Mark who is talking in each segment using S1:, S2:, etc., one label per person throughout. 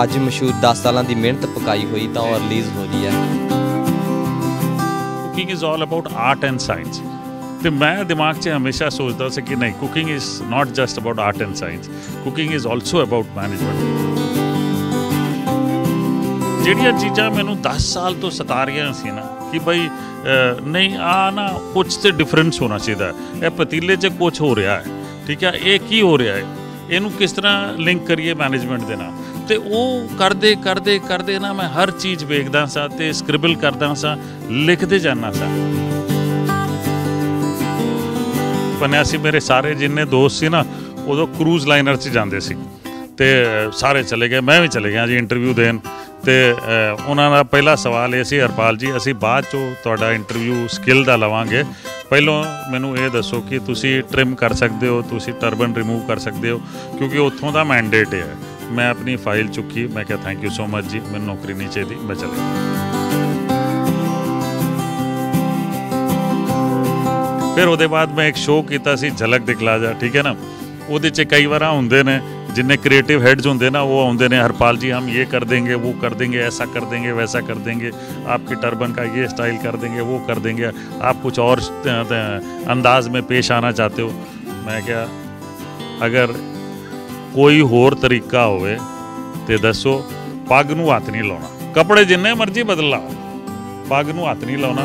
S1: ਅੱਜ ਮਸ਼ਹੂਰ 10 ਸਾਲਾਂ ਦੀ ਮਿਹਨਤ ਪਕਾਈ ਹੋਈ ਤਾਂ ਉਹ ਰਿਲੀਜ਼ ਹੋ ਰਹੀ ਹੈ cooking is all about art and science ਤੇ ਮੈਂ ਦਿਮਾਗ 'ਚ ਹਮੇਸ਼ਾ ਸੋਚਦਾ ਸੀ ਕਿ ਨਹੀਂ cooking is not just about art and science cooking is also about management ਜਿਹੜੀਆਂ ਚੀਜ਼ਾਂ ਮੈਨੂੰ 10 ਸਾਲ ਤੋਂ ਸਤਾ ਰਹੀਆਂ ਸੀ ਨਾ ਕਿ ਭਾਈ ਨਹੀਂ ਆ ਨਾ ਕੁਝ ਤੇ ਡਿਫਰੈਂਸ ਹੋਣਾ ਚਾਹੀਦਾ ਇਹ ਪਤੀਲੇ 'ਚ ਕੁਝ ਹੋ ਰਿਹਾ ਹੈ ਠੀਕ ਹੈ ਇਹ ਕੀ ਹੋ ਰਿਹਾ ਹੈ ਇਹਨੂੰ ਕਿਸ ਤਰ੍ਹਾਂ ਲਿੰਕ ਕਰੀਏ ਮੈਨੇਜਮੈਂਟ ਦੇ ਨਾਲ ਤੇ ਉਹ ਕਰਦੇ ਕਰਦੇ ਕਰਦੇ ਨਾ ਮੈਂ ਹਰ ਚੀਜ਼ ਵੇਖਦਾ ਸਾਂ ਤੇ ਸਕ੍ਰਿਬਲ ਕਰਦਾ ਸਾਂ ਲਿਖਦੇ ਜਾਂਦਾ ਸਾਂ ਬਣਿਆ ਸੀ ਮੇਰੇ ਸਾਰੇ ਜਿੰਨੇ ਦੋਸਤ ਸੀ ਨਾ ਉਦੋਂ ਕਰੂਜ਼ ਲਾਈਨਰ 'ਚ ਜਾਂਦੇ ਸੀ ਤੇ ਸਾਰੇ ਚਲੇ ਗਏ ਮੈਂ ਵੀ ਚਲੇ ਗਿਆ ਜੀ ਇੰਟਰਵਿਊ ਦੇਣ ਤੇ ਉਹਨਾਂ ਦਾ ਪਹਿਲਾ ਸਵਾਲ ਇਹ ਸੀ ਹਰਪਾਲ ਜੀ ਅਸੀਂ ਬਾਅਦ ਚੋਂ ਤੁਹਾਡਾ ਇੰਟਰਵਿਊ ਸਕਿੱਲ ਦਾ ਲਵਾਂਗੇ ਪਹਿਲਾਂ ਮੈਨੂੰ ਇਹ ਦੱਸੋ ਕਿ ਤੁਸੀਂ ਟ੍ਰਿਮ ਕਰ ਸਕਦੇ ਹੋ ਤੁਸੀਂ ਟਰਬਨ ਰਿਮੂਵ ਕਰ ਸਕਦੇ ਹੋ ਕਿਉਂਕਿ ਉੱਥੋਂ ਦਾ ਮੈਂਡੇਟ ਹੈ मैं अपनी फाइल चुकी मैं क्या थैंक यू सो मच जी मैं नौकरी नहीं चाहिए मैं चले फिर वो बाद मैं एक शो किया झलक दिखला जा ठीक है ना वो कई बार आते हैं जिन्हें क्रिएटिव हेड्स होंगे ना वो आते हैं हरपाल जी हम ये कर देंगे वो कर देंगे ऐसा कर देंगे वैसा कर देंगे आपकी टर्बन का ये स्टाइल कर देंगे वो कर देंगे आप कुछ और अंदाज में पेश आना चाहते हो मैं क्या अगर ਕੋਈ ਹੋਰ ਤਰੀਕਾ ਹੋਵੇ ਤੇ ਦੱਸੋ ਪੱਗ ਨੂੰ ਹੱਥ ਨਹੀਂ ਲਾਉਣਾ ਕੱਪੜੇ ਜਿੰਨੇ ਮਰਜ਼ੀ ਬਦਲ ਲਾ ਪੱਗ ਨੂੰ ਹੱਥ ਨਹੀਂ ਲਾਉਣਾ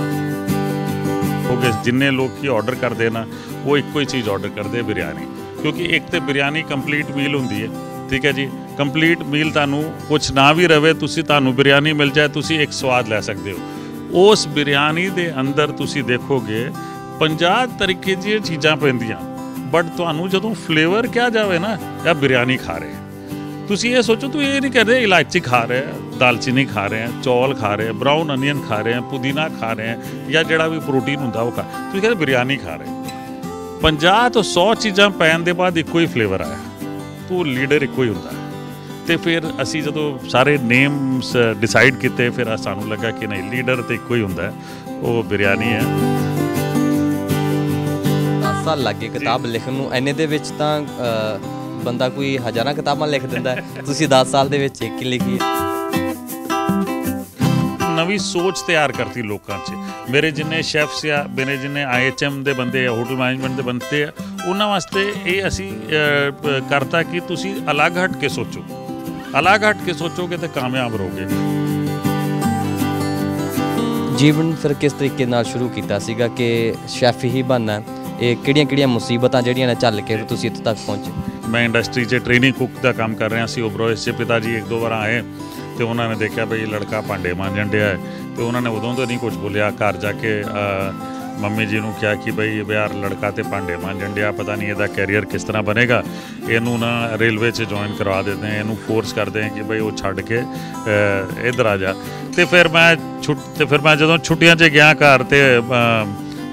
S1: ਕਿਉਂਕਿ ਜਿੰਨੇ ਲੋਕ ਕੀ ਆਰਡਰ ਕਰਦੇ ਨਾ ਉਹ ਇੱਕੋ ਹੀ ਚੀਜ਼ ਆਰਡਰ ਕਰਦੇ ਬਿਰਿਆਨੀ ਕਿਉਂਕਿ ਇੱਕ ਤੇ ਬਿਰਿਆਨੀ ਕੰਪਲੀਟ ਮੀਲ ਹੁੰਦੀ ਹੈ ਠੀਕ ਹੈ ਜੀ ਕੰਪਲੀਟ ਮੀਲ ਤੁਹਾਨੂੰ ਕੁਝ ਨਾ ਵੀ ਰਵੇ ਤੁਸੀਂ ਤੁਹਾਨੂੰ ਬਿਰਿਆਨੀ ਮਿਲ ਜਾਏ ਤੁਸੀਂ ਇੱਕ ਸਵਾਦ ਲੈ ਸਕਦੇ ਹੋ ਉਸ ਬਿਰਿਆਨੀ ਦੇ ਅੰਦਰ ਤੁਸੀਂ ਦੇਖੋਗੇ 50 ਤਰੀਕੇ ਦੀਆਂ ਚੀਜ਼ਾਂ ਪੈਂਦੀਆਂ ਬਟ ਤੁਹਾਨੂੰ ਜਦੋਂ ਫਲੇਵਰ ਕਿਹਾ ਜਾਵੇ ਨਾ ਇਹ ਬਿਰਿਆਨੀ ਖਾ ਰਹੇ ਤੁਸੀਂ ਇਹ ਸੋਚੋ ਤੂੰ ਇਹ ਨਹੀਂ ਕਰ ਰਹੇ ਇਲਾਇਚੀ ਖਾ ਰਹੇ ਦਾਲਚੀਨੀ ਖਾ ਰਹੇ ਚੌਲ ਖਾ ਰਹੇ ਬ੍ਰਾਊਨ ਅਨੀਅਨ ਖਾ ਰਹੇ ਪੁਦੀਨਾ ਖਾ ਰਹੇ ਜਾਂ ਜਿਹੜਾ ਵੀ ਪ੍ਰੋਟੀਨ ਹੁੰਦਾ ਉਹ ਖਾ ਤੁਸੀਂ ਕਹਿੰਦੇ ਬਿਰਿਆਨੀ ਖਾ ਰਹੇ 50 ਤੋਂ 100 ਚੀਜ਼ਾਂ ਪੈਣ ਦੇ ਬਾਅਦ ਇੱਕੋ ਹੀ ਫਲੇਵਰ ਆਇਆ ਤੂੰ ਲੀਡਰ ਇੱਕੋ ਹੀ ਹੁੰਦਾ ਤੇ ਫਿਰ ਅਸੀਂ ਜਦੋਂ ਸਾਰੇ ਨੇਮਸ ਡਿਸਾਈਡ uh, ਕੀਤੇ ਫਿਰ ਸਾਨੂੰ ਲੱਗਾ ਕਿ ਨਹੀਂ ਲੀਡਰ ਤੇ ਇੱਕੋ ਹੀ ਹੁੰਦਾ ਉਹ ਬਿਰਿਆਨੀ ਹੈ ਸਾਲ ਲੱਗ ਗਏ ਕਿਤਾਬ
S2: ਲਿਖਣ ਨੂੰ ਐਨੇ ਦੇ ਵਿੱਚ ਤਾਂ ਬੰਦਾ ਕੋਈ ਹਜ਼ਾਰਾਂ ਕਿਤਾਬਾਂ ਲਿਖ ਦਿੰਦਾ ਤੁਸੀਂ 10 ਸਾਲ
S1: ਦੇ ਵਿੱਚ ਇੱਕ ਹੀ ਲਿਖੀ ਨਵੀਂ ਸੋਚ ਤਿਆਰ ਕਰਤੀ ਲੋਕਾਂ 'ਚ ਮੇਰੇ ਜਿੰਨੇ ਸ਼ੈਫਸ ਆ ਬਿਨੇ ਜਿੰਨੇ ਆਈਐਚਐਮ ਦੇ ਬੰਦੇ ਆ ਹੋਟਲ ਮੈਨੇਜਮੈਂਟ ਦੇ ਬੰਦੇ ਆ ਉਹਨਾਂ ਵਾਸਤੇ ਇਹ ਅਸੀਂ ਕਰਤਾ ਕਿ ਤੁਸੀਂ ਅਲੱਗ ਹਟ ਕੇ ਸੋਚੋ ਅਲੱਗ ਹਟ ਕੇ ਸੋਚੋਗੇ ਤੇ ਕਾਮਯਾਬ ਰਹੋਗੇ
S2: ਜੀਵਨ ਫਿਰ ਕਿਸ ਤਰੀਕੇ ਨਾਲ ਸ਼ੁਰੂ ਕੀਤਾ ਸੀਗਾ ਕਿ ਸ਼ੈਫ ਹੀ ਬਣਨਾ ਇਹ ਕਿਹੜੀਆਂ-ਕਿਹੜੀਆਂ ਮੁਸੀਬਤਾਂ
S1: ਜਿਹੜੀਆਂ ਨੇ ਚੱਲ ਕੇ ਤੁਸੀਂ ਇੱਥੇ ਤੱਕ ਪਹੁੰਚੇ ਮੈਂ ਇੰਡਸਟਰੀ 'ਚ ਟ੍ਰੇਨਿੰਗ ਕੁੱਕ ਦਾ ਕੰਮ ਕਰ ਰਿਹਾ ਸੀ ਇਸ ਦੇ ਪਿਤਾ ਜੀ ਇੱਕ ਦੋ ਵਾਰ ਆਏ ਤੇ ਉਹਨਾਂ ਨੇ ਦੇਖਿਆ ਭਈ ਲੜਕਾ ਭਾਂਡੇ ਮਾਂਜਣ ਡਿਆ ਹੈ ਤੇ ਉਹਨਾਂ ਨੇ ਉਦੋਂ ਤੋਂ ਨਹੀਂ ਕੁਝ ਬੋਲਿਆ ਘਰ ਜਾ ਕੇ ਮੰਮੀ ਜੀ ਨੂੰ ਕਿਹਾ ਕਿ ਭਈ ਯਾਰ ਲੜਕਾ ਤੇ ਭਾਂਡੇ ਮਾਂਜਣ ਡਿਆ ਪਤਾ ਨਹੀਂ ਇਹਦਾ ਕੈਰੀਅਰ ਕਿਸ ਤਰ੍ਹਾਂ ਬਣੇਗਾ ਇਹਨੂੰ ਨਾ ਰੇਲਵੇ 'ਚ ਜੁਆਇਨ ਕਰਵਾ ਦਿੰਦੇ ਆ ਇਹਨੂੰ ਫੋਰਸ ਕਰਦੇ ਆ ਕਿ ਭਈ ਉਹ ਛੱਡ ਕੇ ਇਧਰ ਆ ਜਾ ਤੇ ਫਿਰ ਮੈਂ ਛੁੱਟ ਤੇ ਫਿਰ ਮੈਂ ਜਦੋਂ ਛੁੱਟੀਆਂ 'ਚ ਗਿਆ ਘਰ ਤੇ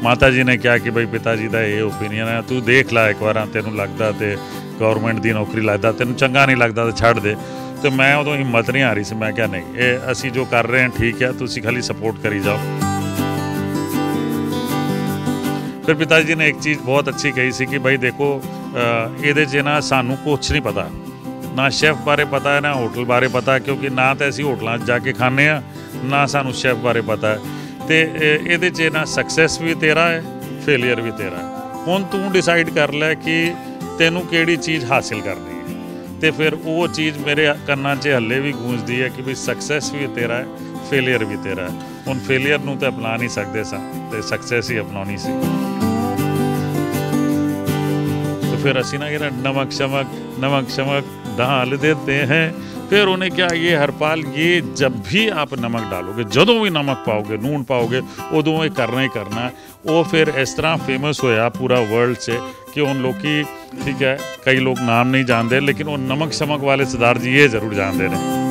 S1: ਮਾਤਾ ਜੀ ਨੇ ਕਿਹਾ ਕਿ ਭਾਈ ਪਿਤਾ ਜੀ ਦਾ ਇਹ ਓਪੀਨੀਅਨ ਹੈ ਤੂੰ ਦੇਖ ਲੈ ਇੱਕ ਵਾਰਾਂ ਤੈਨੂੰ ਲੱਗਦਾ ਤੇ ਗਵਰਨਮੈਂਟ ਦੀ ਨੌਕਰੀ ਲੱਗਦਾ ਤੈਨੂੰ ਚੰਗਾ ਨਹੀਂ ਲੱਗਦਾ ਤਾਂ ਛੱਡ ਦੇ ਤੇ ਮੈਂ ਉਦੋਂ ਹਿੰਮਤ ਨਹੀਂ ਆ ਰਹੀ ਸੀ ਮੈਂ ਕਿਹਾ ਨਹੀਂ ਇਹ ਅਸੀਂ ਜੋ ਕਰ ਰਹੇ ਹਾਂ ਠੀਕ ਹੈ ਤੁਸੀਂ ਖਾਲੀ ਸਪੋਰਟ ਕਰੀ ਜਾਓ ਫਿਰ ਪਿਤਾ ਜੀ ਨੇ ਇੱਕ ਚੀਜ਼ ਬਹੁਤ ਅੱਛੀ ਕਹੀ ਸੀ ਕਿ ਭਾਈ ਦੇਖੋ ਇਹਦੇ ਜਿਨਾ ਨਾ ਸਾਨੂੰ ਕੁਝ ਨਹੀਂ ਪਤਾ ਨਾ ਸ਼ੈਫ ਬਾਰੇ ਪਤਾ ਹੈ ਨਾ ਹੋਟਲ ਬਾਰੇ ਪਤਾ ਕਿਉਂਕਿ ਨਾ ਤਾਂ ਅਸੀਂ ਹੋਟਲਾਂ 'ਚ ਜਾ ਕੇ ਖਾਂਦੇ ਆ ਨਾ ਸਾਨੂੰ ਸ਼ੈਫ ਬਾਰੇ ਪਤਾ ਹੈ ਤੇ ਇਹਦੇ 'ਚ ਨਾ ਸਕਸੈਸ ਵੀ ਤੇਰਾ ਹੈ ਫੇਲਿਅਰ ਵੀ ਤੇਰਾ ਹੈ ਹੁਣ ਤੂੰ ਡਿਸਾਈਡ ਕਰ ਲੈ ਕਿ ਤੈਨੂੰ ਕਿਹੜੀ ਚੀਜ਼ ਹਾਸਿਲ ਕਰਨੀ ਹੈ ਤੇ ਫਿਰ ਉਹ ਚੀਜ਼ ਮੇਰੇ ਕੰਨਾਂ 'ਚ ਹੱਲੇ ਵੀ ਗੂੰਜਦੀ ਹੈ ਕਿ ਵੀ ਸਕਸੈਸ ਵੀ ਤੇਰਾ ਹੈ ਫੇਲਿਅਰ ਵੀ ਤੇਰਾ ਹੈ ਹੁਣ ਫੇਲਿਅਰ ਨੂੰ ਤਾਂ ਅਪਣਾ ਨਹੀਂ ਸਕਦੇ ਸਾਂ ਤੇ ਸਕਸੈਸ ਹੀ ਅਪਣਾਉਣੀ ਸੀ ਤੇ ਫਿਰ ਅਸੀਂ ਨਾ ਇਹਨਾਂ ਨਮਕ ਸ਼ਮਕ ਨਮਕ ਸ਼ਮਕ ਢਾਲ ਦਿੰਦੇ ਹੈ ਫਿਰ ਉਹਨੇ ਕਿਹਾ ਇਹ ਹਰਪਾਲ ਇਹ ਜਦ ਵੀ ਆਪ ਨਮਕ ਡਾਲੋਗੇ ਜਦੋਂ ਵੀ ਨਮਕ ਪਾਓਗੇ ਨੂਨ ਪਾਓਗੇ ਉਦੋਂ ਇਹ ਕਰਨਾ ਹੀ ਕਰਨਾ ਉਹ ਫਿਰ ਇਸ ਤਰ੍ਹਾਂ ਫੇਮਸ ਹੋਇਆ ਪੂਰਾ ਵਰਲਡ 'ਚ ਕਿ ਉਹਨ ਲੋਕੀ ਠੀਕ ਹੈ ਕਈ ਲੋਕ ਨਾਮ ਨਹੀਂ ਜਾਣਦੇ ਲੇਕਿਨ ਉਹ ਨਮਕ ਸ਼ਮਕ ਵਾਲੇ ਸਰਦਾਰ ਜੀ ਇਹ ਜ਼ਰੂਰ ਜਾਣਦੇ ਨੇ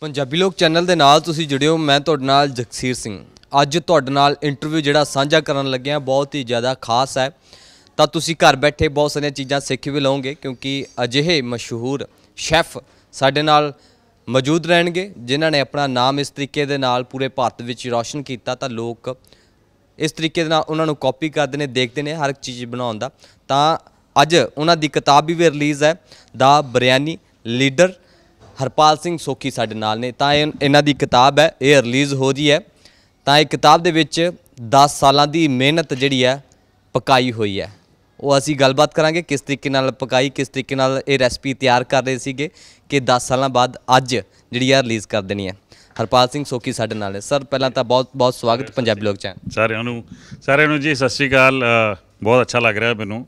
S2: ਪੰਜਾਬੀ ਲੋਕ ਚੈਨਲ ਦੇ ਨਾਲ ਤੁਸੀਂ ਜੁੜਿਓ ਮੈਂ ਤੁਹਾਡੇ ਨਾਲ ਜਗਸੀਰ ਸਿੰਘ ਅੱਜ ਤੁਹਾਡੇ ਨਾਲ ਇੰਟਰਵਿਊ ਜਿਹੜਾ ਸਾਂਝਾ ਕਰਨ ਲੱਗਿਆ ਬਹੁਤ ਹੀ ਜ਼ਿਆਦਾ ਖਾਸ ਹੈ ਤਾਂ ਤੁਸੀਂ ਘਰ ਬੈਠੇ ਬਹੁਤ ਸਾਰੀਆਂ ਚੀਜ਼ਾਂ ਸਿੱਖ ਵੀ ਲਓਗੇ ਕਿਉਂਕਿ ਅਜਿਹੇ ਮਸ਼ਹੂਰ ਸ਼ੈਫ ਸਾਡੇ ਨਾਲ ਮੌਜੂਦ ਰਹਿਣਗੇ ਜਿਨ੍ਹਾਂ ਨੇ ਆਪਣਾ ਨਾਮ ਇਸ ਤਰੀਕੇ ਦੇ ਨਾਲ ਪੂਰੇ ਭਾਰਤ ਵਿੱਚ ਰੌਸ਼ਨ ਕੀਤਾ ਤਾਂ ਲੋਕ ਇਸ ਤਰੀਕੇ ਦੇ ਨਾਲ ਉਹਨਾਂ ਨੂੰ ਕਾਪੀ ਕਰਦੇ ਨੇ ਦੇਖਦੇ ਨੇ ਹਰ ਇੱਕ ਚੀਜ਼ ਬਣਾਉਣ ਦਾ ਤਾਂ ਅੱਜ ਉਹਨਾਂ ਦੀ ਕਿਤਾਬ ਵੀ ਰਿਲੀਜ਼ ਹੈ ਦਾ ਬਰਿਆਨੀ ਲੀਡਰ ਹਰਪਾਲ ਸਿੰਘ ਸੋਖੀ ਸਾਡੇ ਨਾਲ ਨੇ ਤਾਂ ਇਹਨਾਂ ਦੀ ਕਿਤਾਬ ਹੈ ਇਹ ਰਿਲੀਜ਼ ਹੋ ਰਹੀ ਹੈ ਤਾਂ ਇਹ ਕਿਤਾਬ ਦੇ ਵਿੱਚ 10 ਸਾਲਾਂ ਦੀ ਮਿਹਨਤ ਜਿਹੜੀ ਹੈ ਪਕਾਈ ਹੋਈ ਹੈ ਉਹ ਅਸੀਂ ਗੱਲਬਾਤ ਕਰਾਂਗੇ ਕਿਸ ਤਰੀਕੇ ਨਾਲ ਪਕਾਈ ਕਿਸ ਤਰੀਕੇ ਨਾਲ ਇਹ ਰੈਸਪੀ ਤਿਆਰ ਕਰ ਰਹੇ ਸੀਗੇ ਕਿ 10 ਸਾਲਾਂ ਬਾਅਦ ਅੱਜ ਜਿਹੜੀ ਆ ਰਿਲੀਜ਼ ਕਰ ਦੇਣੀ ਹੈ ਹਰਪਾਲ ਸਿੰਘ ਸੋਕੀ ਸਾਡੇ ਨਾਲ ਹੈ ਸਰ ਪਹਿਲਾਂ ਤਾਂ ਬਹੁਤ ਬਹੁਤ ਸਵਾਗਤ ਪੰਜਾਬੀ ਲੋਕ ਚੈਨ
S1: ਸਾਰਿਆਂ ਨੂੰ ਸਾਰਿਆਂ ਨੂੰ ਜੀ ਸਤਿ ਸ਼੍ਰੀ ਅਕਾਲ ਬਹੁਤ ਅੱਛਾ ਲੱਗ ਰਿਹਾ ਮੈਨੂੰ